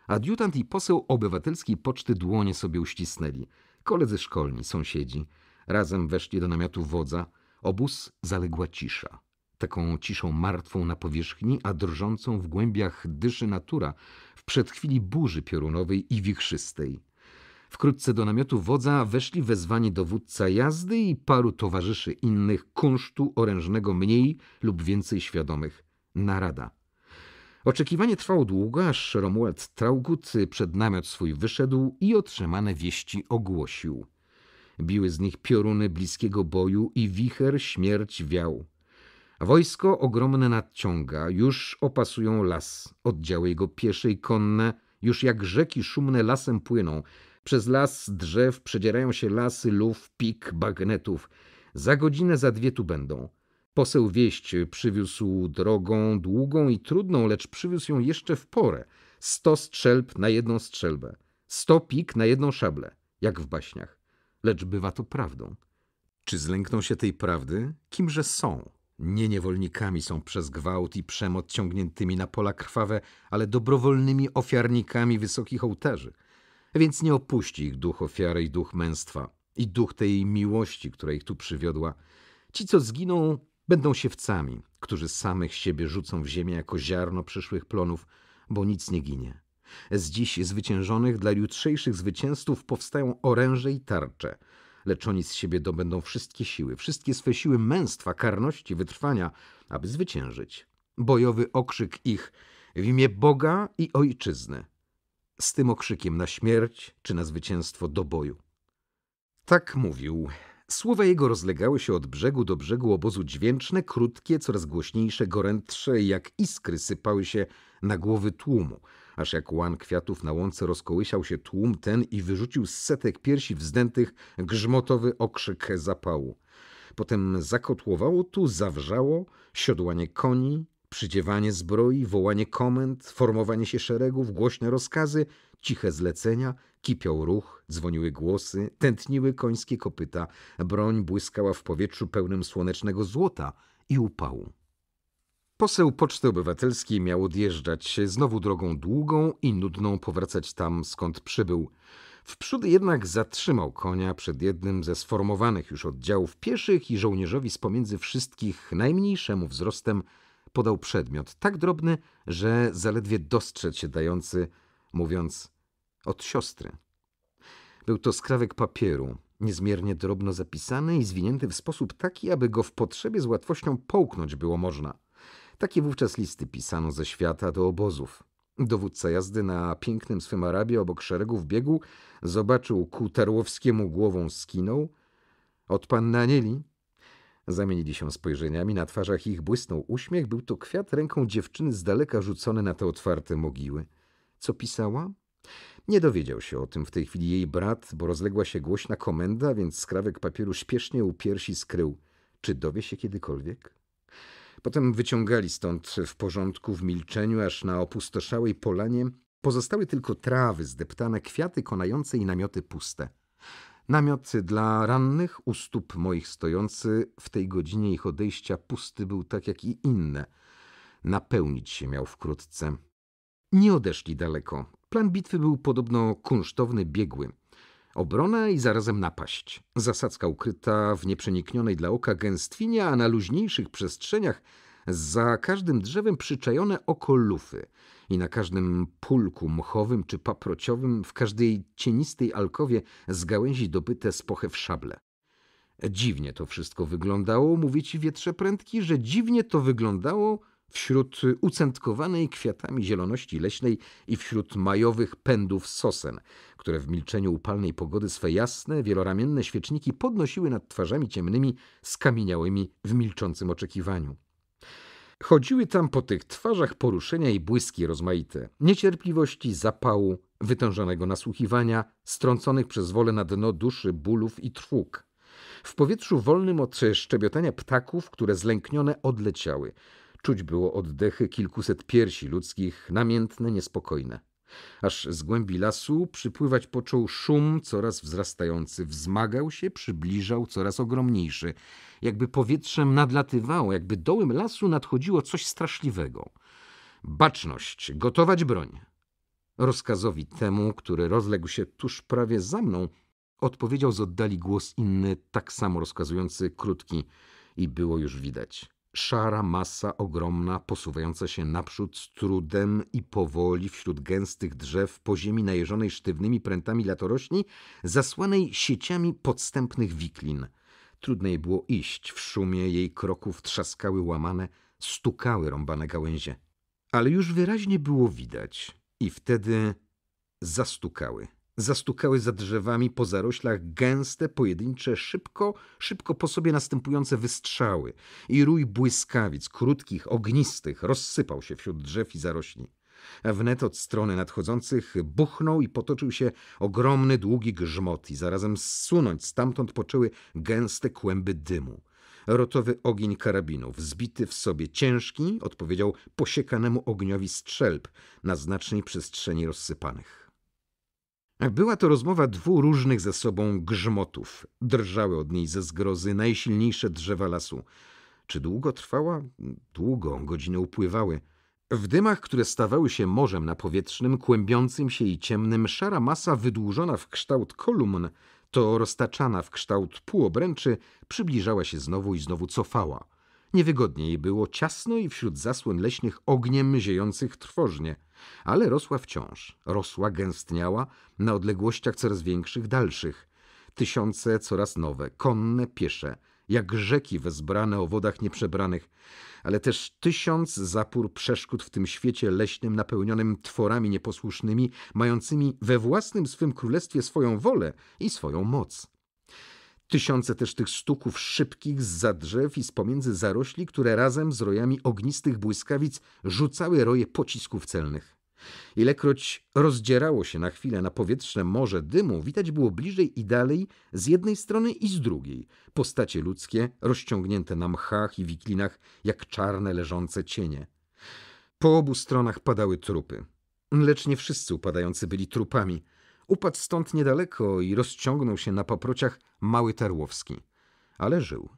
Adiutant i poseł obywatelskiej poczty dłonie sobie uścisnęli. Koledzy szkolni, sąsiedzi. Razem weszli do namiotu wodza. Obóz zaległa cisza. Taką ciszą martwą na powierzchni, a drżącą w głębiach dyszy natura, w przedchwili burzy piorunowej i wichrzystej. Wkrótce do namiotu wodza weszli wezwani dowódca jazdy i paru towarzyszy innych kunsztu orężnego mniej lub więcej świadomych. Narada. Oczekiwanie trwało długo, aż Romuald Traugut przed namiot swój wyszedł i otrzymane wieści ogłosił. Biły z nich pioruny bliskiego boju i wicher śmierć wiał. Wojsko ogromne nadciąga, już opasują las, oddziały jego piesze i konne, już jak rzeki szumne lasem płyną, przez las drzew przedzierają się lasy lów, pik, bagnetów. Za godzinę, za dwie tu będą. Poseł wieść przywiózł drogą długą i trudną, lecz przywiózł ją jeszcze w porę. Sto strzelb na jedną strzelbę, sto pik na jedną szablę, jak w baśniach. Lecz bywa to prawdą. Czy zlękną się tej prawdy? Kimże są? Nie niewolnikami są przez gwałt i przemoc ciągniętymi na pola krwawe, ale dobrowolnymi ofiarnikami wysokich ołtarzy. Więc nie opuści ich duch ofiary i duch męstwa, i duch tej miłości, która ich tu przywiodła. Ci, co zginą, będą siewcami, którzy samych siebie rzucą w ziemię jako ziarno przyszłych plonów, bo nic nie ginie. Z dziś zwyciężonych dla jutrzejszych zwycięzców powstają oręże i tarcze, lecz oni z siebie dobędą wszystkie siły, wszystkie swe siły męstwa, karności, wytrwania, aby zwyciężyć. Bojowy okrzyk ich w imię Boga i Ojczyzny – z tym okrzykiem na śmierć czy na zwycięstwo do boju. Tak mówił. Słowa jego rozlegały się od brzegu do brzegu obozu dźwięczne, krótkie, coraz głośniejsze, gorętsze, jak iskry sypały się na głowy tłumu, aż jak łan kwiatów na łące rozkołysiał się tłum ten i wyrzucił z setek piersi wzdętych grzmotowy okrzyk zapału. Potem zakotłowało tu, zawrzało, siodłanie koni, przydziewanie zbroi, wołanie komend, formowanie się szeregów, głośne rozkazy, ciche zlecenia, kipiał ruch, dzwoniły głosy, tętniły końskie kopyta, broń błyskała w powietrzu pełnym słonecznego złota i upału. Poseł Poczty Obywatelskiej miał odjeżdżać znowu drogą długą i nudną powracać tam, skąd przybył. Wprzód jednak zatrzymał konia przed jednym ze sformowanych już oddziałów pieszych i żołnierzowi z pomiędzy wszystkich najmniejszemu wzrostem podał przedmiot, tak drobny, że zaledwie dostrzec się dający, mówiąc od siostry. Był to skrawek papieru, niezmiernie drobno zapisany i zwinięty w sposób taki, aby go w potrzebie z łatwością połknąć było można. Takie wówczas listy pisano ze świata do obozów. Dowódca jazdy na pięknym swym Arabie obok szeregów biegł, zobaczył ku Tarłowskiemu głową skinął. Od panny Anieli Zamienili się spojrzeniami, na twarzach ich błysnął uśmiech. Był to kwiat ręką dziewczyny z daleka rzucony na te otwarte mogiły. Co pisała? Nie dowiedział się o tym w tej chwili jej brat, bo rozległa się głośna komenda, więc skrawek papieru śpiesznie u piersi skrył. Czy dowie się kiedykolwiek? Potem wyciągali stąd w porządku, w milczeniu, aż na opustoszałej polanie pozostały tylko trawy zdeptane, kwiaty konające i namioty puste. Namiot dla rannych u stóp moich stojący, w tej godzinie ich odejścia pusty był tak jak i inne. Napełnić się miał wkrótce. Nie odeszli daleko. Plan bitwy był podobno kunsztowny, biegły. Obrona i zarazem napaść. Zasadzka ukryta w nieprzeniknionej dla oka gęstwinie, a na luźniejszych przestrzeniach za każdym drzewem przyczajone oko lufy i na każdym pulku mchowym czy paprociowym, w każdej cienistej alkowie z gałęzi dobyte w szable. Dziwnie to wszystko wyglądało, mówię ci wietrze prędki, że dziwnie to wyglądało wśród ucentkowanej kwiatami zieloności leśnej i wśród majowych pędów sosen, które w milczeniu upalnej pogody swe jasne, wieloramienne świeczniki podnosiły nad twarzami ciemnymi, skamieniałymi w milczącym oczekiwaniu. Chodziły tam po tych twarzach poruszenia i błyski rozmaite, niecierpliwości, zapału, wytężonego nasłuchiwania, strąconych przez wolę na dno duszy bólów i trwóg. W powietrzu wolnym od szczebiotania ptaków, które zlęknione odleciały. Czuć było oddechy kilkuset piersi ludzkich, namiętne, niespokojne. Aż z głębi lasu przypływać począł szum coraz wzrastający. Wzmagał się, przybliżał, coraz ogromniejszy. Jakby powietrzem nadlatywało, jakby dołem lasu nadchodziło coś straszliwego. Baczność, gotować broń. Rozkazowi temu, który rozległ się tuż prawie za mną, odpowiedział z oddali głos inny, tak samo rozkazujący, krótki i było już widać. Szara masa ogromna, posuwająca się naprzód z trudem i powoli wśród gęstych drzew po ziemi najeżonej sztywnymi prętami latorośni, zasłanej sieciami podstępnych wiklin. Trudno jej było iść, w szumie jej kroków trzaskały łamane, stukały rąbane gałęzie. Ale już wyraźnie było widać i wtedy zastukały zastukały za drzewami po zaroślach gęste, pojedyncze, szybko, szybko po sobie następujące wystrzały i rój błyskawic, krótkich, ognistych, rozsypał się wśród drzew i zarośli. Wnet od strony nadchodzących buchnął i potoczył się ogromny, długi grzmot i zarazem zsunąć stamtąd poczęły gęste kłęby dymu. Rotowy ogień karabinów, zbity w sobie ciężki, odpowiedział posiekanemu ogniowi strzelb na znacznej przestrzeni rozsypanych. Była to rozmowa dwóch różnych ze sobą grzmotów. Drżały od niej ze zgrozy najsilniejsze drzewa lasu. Czy długo trwała? Długo, godziny upływały. W dymach, które stawały się morzem na powietrznym, kłębiącym się i ciemnym, szara masa wydłużona w kształt kolumn, to roztaczana w kształt półobręczy, przybliżała się znowu i znowu cofała. Niewygodniej było ciasno i wśród zasłon leśnych ogniem ziejących trwożnie – ale rosła wciąż. Rosła, gęstniała na odległościach coraz większych, dalszych. Tysiące coraz nowe, konne, piesze, jak rzeki wezbrane o wodach nieprzebranych, ale też tysiąc zapór przeszkód w tym świecie leśnym napełnionym tworami nieposłusznymi, mającymi we własnym swym królestwie swoją wolę i swoją moc. Tysiące też tych stuków szybkich z za drzew i z pomiędzy zarośli, które razem z rojami ognistych błyskawic rzucały roje pocisków celnych. Ilekroć rozdzierało się na chwilę na powietrzne morze dymu, widać było bliżej i dalej z jednej strony i z drugiej postacie ludzkie rozciągnięte na mchach i wiklinach jak czarne leżące cienie. Po obu stronach padały trupy. Lecz nie wszyscy upadający byli trupami. Upadł stąd niedaleko i rozciągnął się na paprociach mały Tarłowski. Ale żył.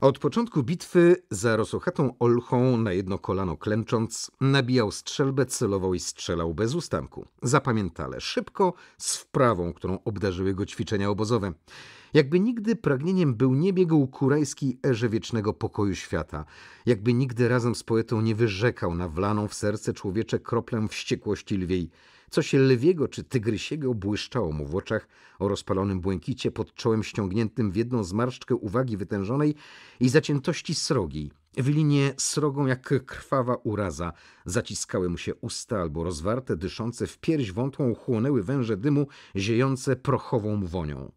Od początku bitwy za rosochatą olchą, na jedno kolano klęcząc, nabijał strzelbę, celował i strzelał bez ustanku. Zapamiętale, szybko, z wprawą, którą obdarzyły go ćwiczenia obozowe. Jakby nigdy pragnieniem był nie biegł kurajski erze wiecznego pokoju świata. Jakby nigdy razem z poetą nie wyrzekał na wlaną w serce człowiecze kroplę wściekłości lwiej. Co się lwiego czy tygrysiego błyszczało mu w oczach o rozpalonym błękicie pod czołem ściągniętym w jedną zmarszczkę uwagi wytężonej i zaciętości srogiej. W linię srogą jak krwawa uraza zaciskały mu się usta albo rozwarte, dyszące w pierś wątłą chłonęły węże dymu ziejące prochową wonią.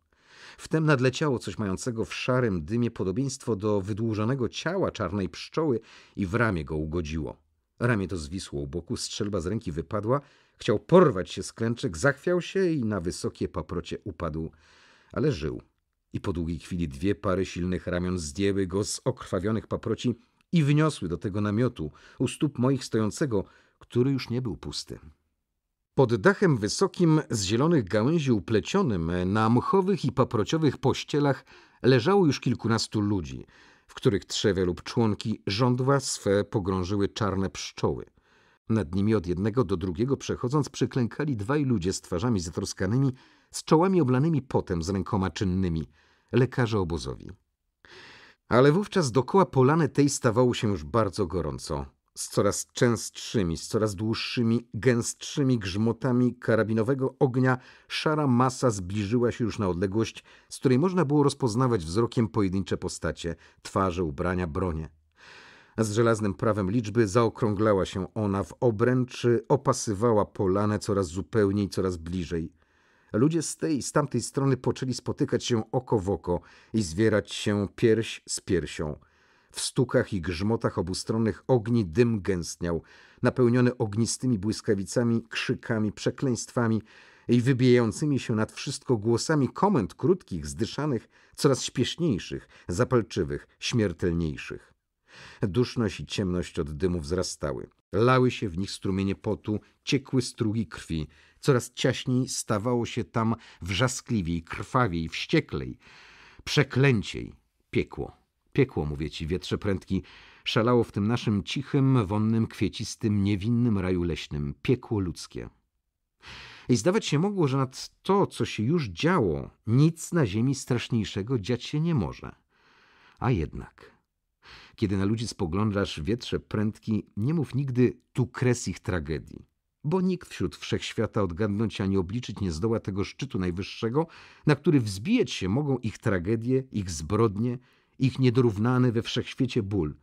Wtem nadleciało coś mającego w szarym dymie podobieństwo do wydłużonego ciała czarnej pszczoły i w ramię go ugodziło. Ramię to zwisło u boku, strzelba z ręki wypadła – Chciał porwać się z klęczek, zachwiał się i na wysokie paprocie upadł, ale żył. I po długiej chwili dwie pary silnych ramion zdjęły go z okrwawionych paproci i wyniosły do tego namiotu u stóp moich stojącego, który już nie był pusty. Pod dachem wysokim z zielonych gałęzi uplecionym na mchowych i paprociowych pościelach leżało już kilkunastu ludzi, w których trzewie lub członki żądła swe pogrążyły czarne pszczoły. Nad nimi od jednego do drugiego przechodząc przyklękali dwaj ludzie z twarzami zatroskanymi, z czołami oblanymi potem, z rękoma czynnymi, lekarze obozowi. Ale wówczas dokoła polany tej stawało się już bardzo gorąco, z coraz częstszymi, z coraz dłuższymi, gęstszymi grzmotami karabinowego ognia szara masa zbliżyła się już na odległość, z której można było rozpoznawać wzrokiem pojedyncze postacie, twarze, ubrania, bronie. Z żelaznym prawem liczby zaokrąglała się ona w obręcz, opasywała polane coraz zupełniej, coraz bliżej. Ludzie z tej i z tamtej strony poczęli spotykać się oko w oko i zwierać się pierś z piersią. W stukach i grzmotach obustronnych ogni dym gęstniał, napełniony ognistymi błyskawicami, krzykami, przekleństwami i wybijającymi się nad wszystko głosami komend krótkich, zdyszanych, coraz śpieszniejszych, zapalczywych, śmiertelniejszych. Duszność i ciemność od dymu wzrastały. Lały się w nich strumienie potu, ciekły strugi krwi. Coraz ciaśniej stawało się tam wrzaskliwiej, krwawiej, wścieklej, przeklęciej. Piekło. Piekło, mówię ci, wietrze prędki, szalało w tym naszym cichym, wonnym, kwiecistym, niewinnym raju leśnym. Piekło ludzkie. I zdawać się mogło, że nad to, co się już działo, nic na ziemi straszniejszego dziać się nie może. A jednak... Kiedy na ludzi spoglądasz wietrze prędki, nie mów nigdy tu kres ich tragedii, bo nikt wśród wszechświata odgadnąć ani obliczyć nie zdoła tego szczytu najwyższego, na który wzbijać się mogą ich tragedie, ich zbrodnie, ich niedorównany we wszechświecie ból.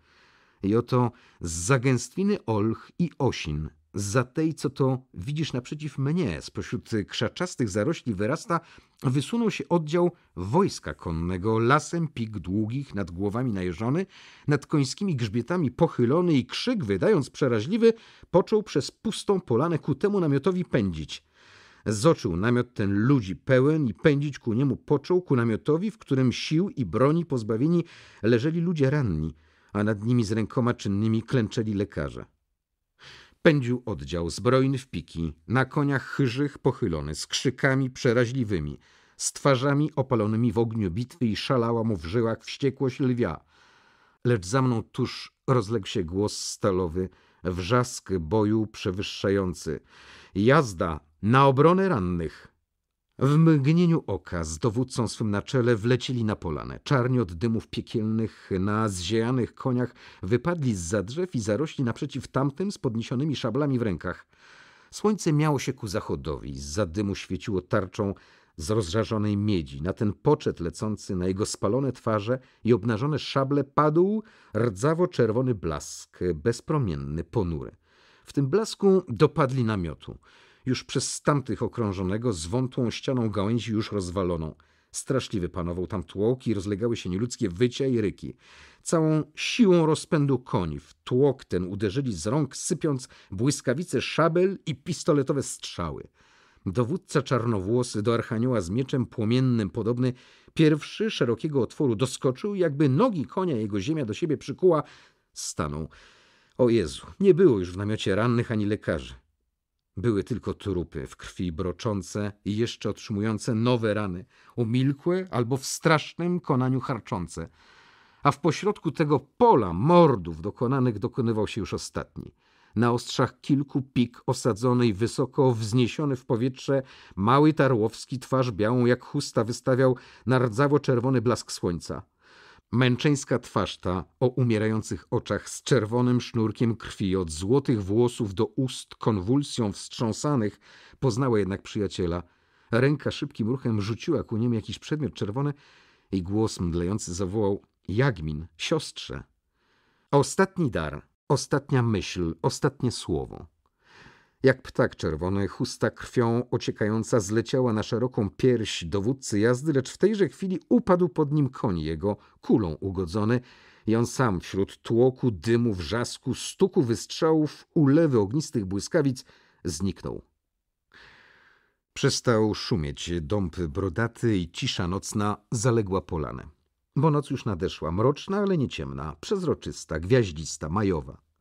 I oto z zagęstwiny olch i osin za tej, co to widzisz naprzeciw mnie, spośród krzaczastych zarośli wyrasta, wysunął się oddział wojska konnego, lasem pik długich, nad głowami najeżony, nad końskimi grzbietami pochylony i krzyk, wydając przeraźliwy, począł przez pustą polanę ku temu namiotowi pędzić. Zoczył namiot ten ludzi pełen i pędzić ku niemu począł, ku namiotowi, w którym sił i broni pozbawieni leżeli ludzie ranni, a nad nimi z rękoma czynnymi klęczeli lekarze pędził oddział zbrojny w piki, na koniach chyżych pochylony, z krzykami przeraźliwymi, z twarzami opalonymi w ogniu bitwy i szalała mu w żyłach wściekłość lwia. Lecz za mną tuż rozległ się głos stalowy, wrzask boju przewyższający. Jazda na obronę rannych! W mgnieniu oka z dowódcą swym na czele wlecili na polanę. Czarni od dymów piekielnych na zziejanych koniach wypadli z za drzew i zarośli naprzeciw tamtym z podniesionymi szablami w rękach. Słońce miało się ku zachodowi, za dymu świeciło tarczą z rozżarzonej miedzi. Na ten poczet lecący na jego spalone twarze i obnażone szable padł rdzawo-czerwony blask, bezpromienny, ponury. W tym blasku dopadli namiotu już przez tamtych okrążonego zwątłą ścianą gałęzi już rozwaloną. Straszliwy panował tam tłok i rozlegały się nieludzkie wycia i ryki. Całą siłą rozpędu koni w tłok ten uderzyli z rąk, sypiąc błyskawice szabel i pistoletowe strzały. Dowódca czarnowłosy do archanioła z mieczem płomiennym podobny, pierwszy szerokiego otworu doskoczył, jakby nogi konia jego ziemia do siebie przykuła, stanął. O Jezu, nie było już w namiocie rannych ani lekarzy. Były tylko trupy w krwi broczące i jeszcze otrzymujące nowe rany, umilkłe albo w strasznym konaniu harczące. A w pośrodku tego pola mordów dokonanych dokonywał się już ostatni. Na ostrzach kilku pik osadzony i wysoko wzniesiony w powietrze mały Tarłowski twarz białą jak chusta wystawiał na rdzawo-czerwony blask słońca. Męczeńska twarz ta o umierających oczach z czerwonym sznurkiem krwi od złotych włosów do ust konwulsją wstrząsanych poznała jednak przyjaciela. Ręka szybkim ruchem rzuciła ku nim jakiś przedmiot czerwony i głos mdlejący zawołał Jagmin, siostrze. Ostatni dar, ostatnia myśl, ostatnie słowo. Jak ptak czerwony, chusta krwią ociekająca zleciała na szeroką pierś dowódcy jazdy, lecz w tejże chwili upadł pod nim koń jego, kulą ugodzony, i on sam wśród tłoku, dymu, wrzasku, stuku wystrzałów, ulewy ognistych błyskawic zniknął. Przestał szumieć dąb brodaty i cisza nocna zaległa polanę. Bo noc już nadeszła, mroczna, ale nie ciemna, przezroczysta, gwiaździsta, majowa.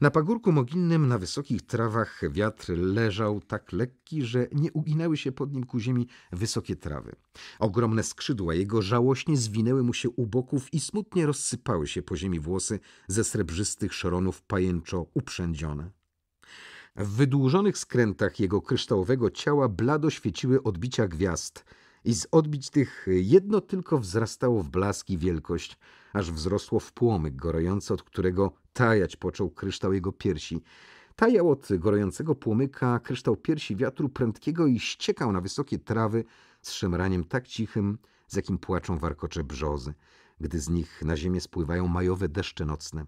Na pagórku moginnym na wysokich trawach wiatr leżał tak lekki, że nie uginały się pod nim ku ziemi wysokie trawy. Ogromne skrzydła jego żałośnie zwinęły mu się u boków i smutnie rozsypały się po ziemi włosy ze srebrzystych szoronów pajęczo uprzędzione. W wydłużonych skrętach jego kryształowego ciała blado świeciły odbicia gwiazd – i z odbić tych y, jedno tylko wzrastało w blask i wielkość, aż wzrosło w płomyk gorący, od którego tajać począł kryształ jego piersi. Tajał od gorącego płomyka kryształ piersi wiatru prędkiego i ściekał na wysokie trawy z szemraniem tak cichym, z jakim płaczą warkocze brzozy, gdy z nich na ziemię spływają majowe deszcze nocne.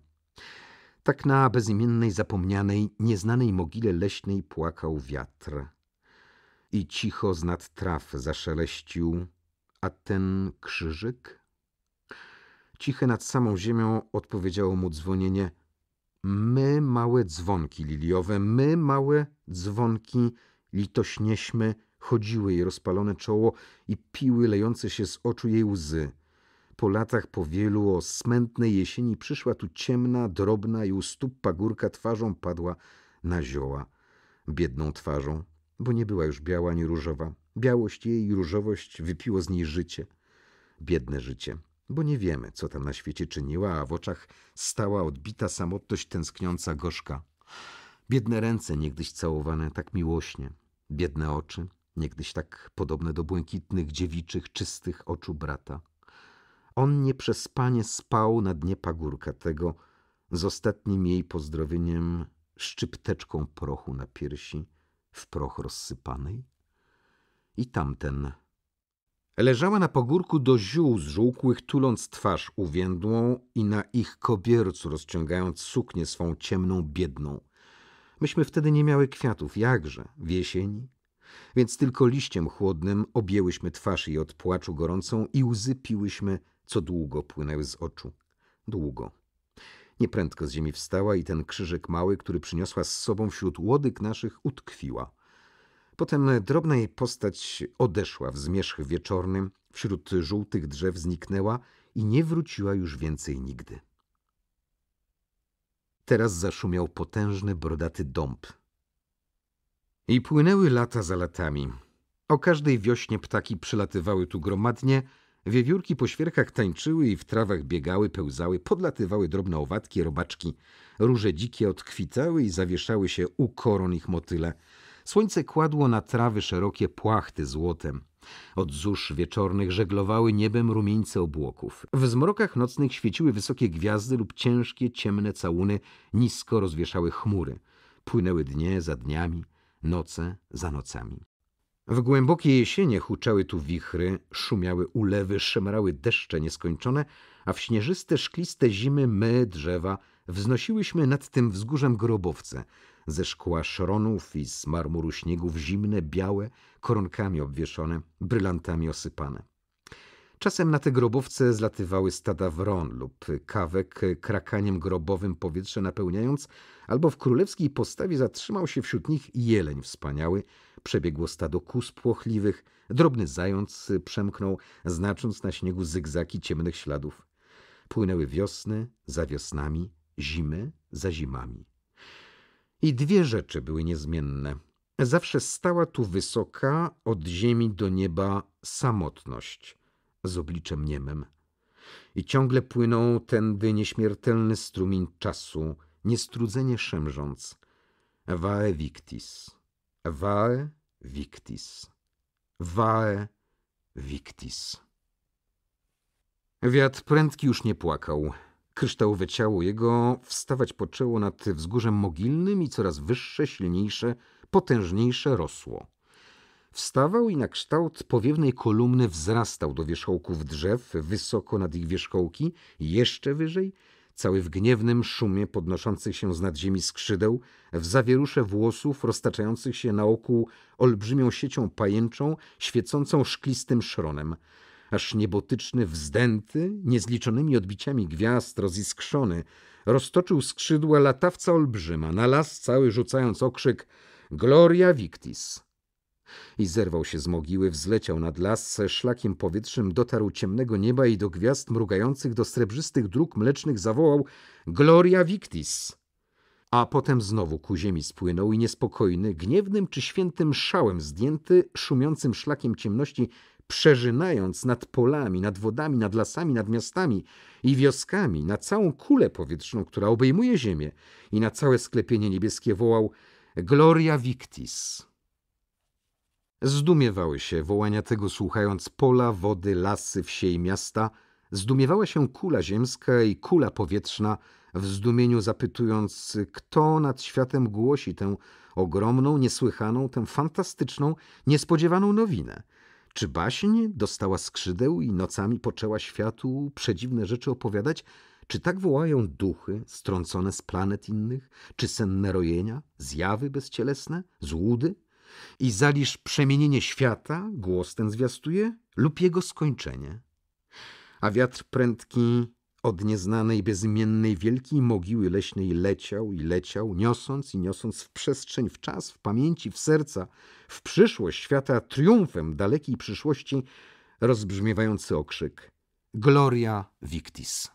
Tak na bezimiennej, zapomnianej, nieznanej mogile leśnej płakał wiatr i cicho z nad traw zaszeleścił, a ten krzyżyk? Ciche nad samą ziemią odpowiedziało mu dzwonienie My małe dzwonki liliowe, my małe dzwonki litośnieśmy, chodziły jej rozpalone czoło i piły lejące się z oczu jej łzy. Po latach po wielu o smętnej jesieni przyszła tu ciemna, drobna i u stóp pagórka twarzą padła na zioła, biedną twarzą bo nie była już biała ani różowa. Białość jej i różowość wypiło z niej życie. Biedne życie, bo nie wiemy, co tam na świecie czyniła, a w oczach stała odbita samotność tęskniąca gorzka. Biedne ręce, niegdyś całowane tak miłośnie, biedne oczy, niegdyś tak podobne do błękitnych, dziewiczych, czystych oczu brata. On nieprzespanie spał na dnie pagórka tego z ostatnim jej pozdrowieniem szczypteczką prochu na piersi w proch rozsypanej. I tamten leżała na pagórku do ziół zżółkłych, tuląc twarz uwiędłą i na ich kobiercu rozciągając suknię swą ciemną, biedną. Myśmy wtedy nie miały kwiatów, jakże, w jesieni. Więc tylko liściem chłodnym objęłyśmy twarz jej od płaczu gorącą i łzy piłyśmy, co długo płynęły z oczu. Długo. Nieprędko z ziemi wstała i ten krzyżyk mały, który przyniosła z sobą wśród łodyg naszych, utkwiła. Potem drobna jej postać odeszła w zmierzch wieczornym, wśród żółtych drzew zniknęła i nie wróciła już więcej nigdy. Teraz zaszumiał potężny, brodaty dąb. I płynęły lata za latami. O każdej wiośnie ptaki przylatywały tu gromadnie – Wiewiórki po świerkach tańczyły i w trawach biegały, pełzały, podlatywały drobne owadki, robaczki. Róże dzikie odkwitały i zawieszały się u koron ich motyle. Słońce kładło na trawy szerokie płachty złotem. Od zórz wieczornych żeglowały niebem rumieńce obłoków. W zmrokach nocnych świeciły wysokie gwiazdy lub ciężkie, ciemne całuny nisko rozwieszały chmury. Płynęły dnie za dniami, noce za nocami. W głębokie jesienie huczały tu wichry, szumiały ulewy, szemrały deszcze nieskończone, a w śnieżyste, szkliste zimy my, drzewa, wznosiłyśmy nad tym wzgórzem grobowce, ze szkła szronów i z marmuru śniegów zimne, białe, koronkami obwieszone, brylantami osypane. Czasem na te grobowce zlatywały stada wron lub kawek krakaniem grobowym powietrze napełniając, albo w królewskiej postawie zatrzymał się wśród nich jeleń wspaniały, Przebiegło stado kóz płochliwych, drobny zając przemknął, znacząc na śniegu zygzaki ciemnych śladów. Płynęły wiosny za wiosnami, zimy za zimami. I dwie rzeczy były niezmienne. Zawsze stała tu wysoka, od ziemi do nieba, samotność z obliczem niemem. I ciągle płynął tędy nieśmiertelny strumień czasu, niestrudzenie szemrząc. Vae victis. Vae victis. Vae victis. Wiatr prędki już nie płakał. Kryształowe ciało jego wstawać poczęło nad wzgórzem mogilnym i coraz wyższe, silniejsze, potężniejsze rosło. Wstawał i na kształt powiewnej kolumny wzrastał do wierzchołków drzew, wysoko nad ich wierzchołki, jeszcze wyżej – cały w gniewnym szumie podnoszących się z nadziemi skrzydeł, w zawierusze włosów roztaczających się na oku olbrzymią siecią pajęczą, świecącą szklistym szronem. Aż niebotyczny, wzdęty, niezliczonymi odbiciami gwiazd, roziskrzony, roztoczył skrzydła latawca olbrzyma, na las cały rzucając okrzyk Gloria Victis i zerwał się z mogiły, wzleciał nad las, szlakiem powietrznym dotarł ciemnego nieba i do gwiazd mrugających do srebrzystych dróg mlecznych zawołał Gloria Victis! A potem znowu ku ziemi spłynął i niespokojny, gniewnym czy świętym szałem zdjęty, szumiącym szlakiem ciemności, przeżynając nad polami, nad wodami, nad lasami, nad miastami i wioskami, na całą kulę powietrzną, która obejmuje ziemię i na całe sklepienie niebieskie wołał Gloria Victis. Zdumiewały się wołania tego, słuchając pola, wody, lasy, wsie i miasta. Zdumiewała się kula ziemska i kula powietrzna, w zdumieniu zapytując, kto nad światem głosi tę ogromną, niesłychaną, tę fantastyczną, niespodziewaną nowinę. Czy baśń dostała skrzydeł i nocami poczęła światu przedziwne rzeczy opowiadać? Czy tak wołają duchy strącone z planet innych? Czy senne rojenia, zjawy bezcielesne, złudy? i zalisz przemienienie świata, głos ten zwiastuje, lub jego skończenie. A wiatr prędki od nieznanej, bezmiennej, wielkiej mogiły leśnej leciał i leciał, niosąc i niosąc w przestrzeń, w czas, w pamięci, w serca, w przyszłość świata triumfem dalekiej przyszłości rozbrzmiewający okrzyk Gloria Victis.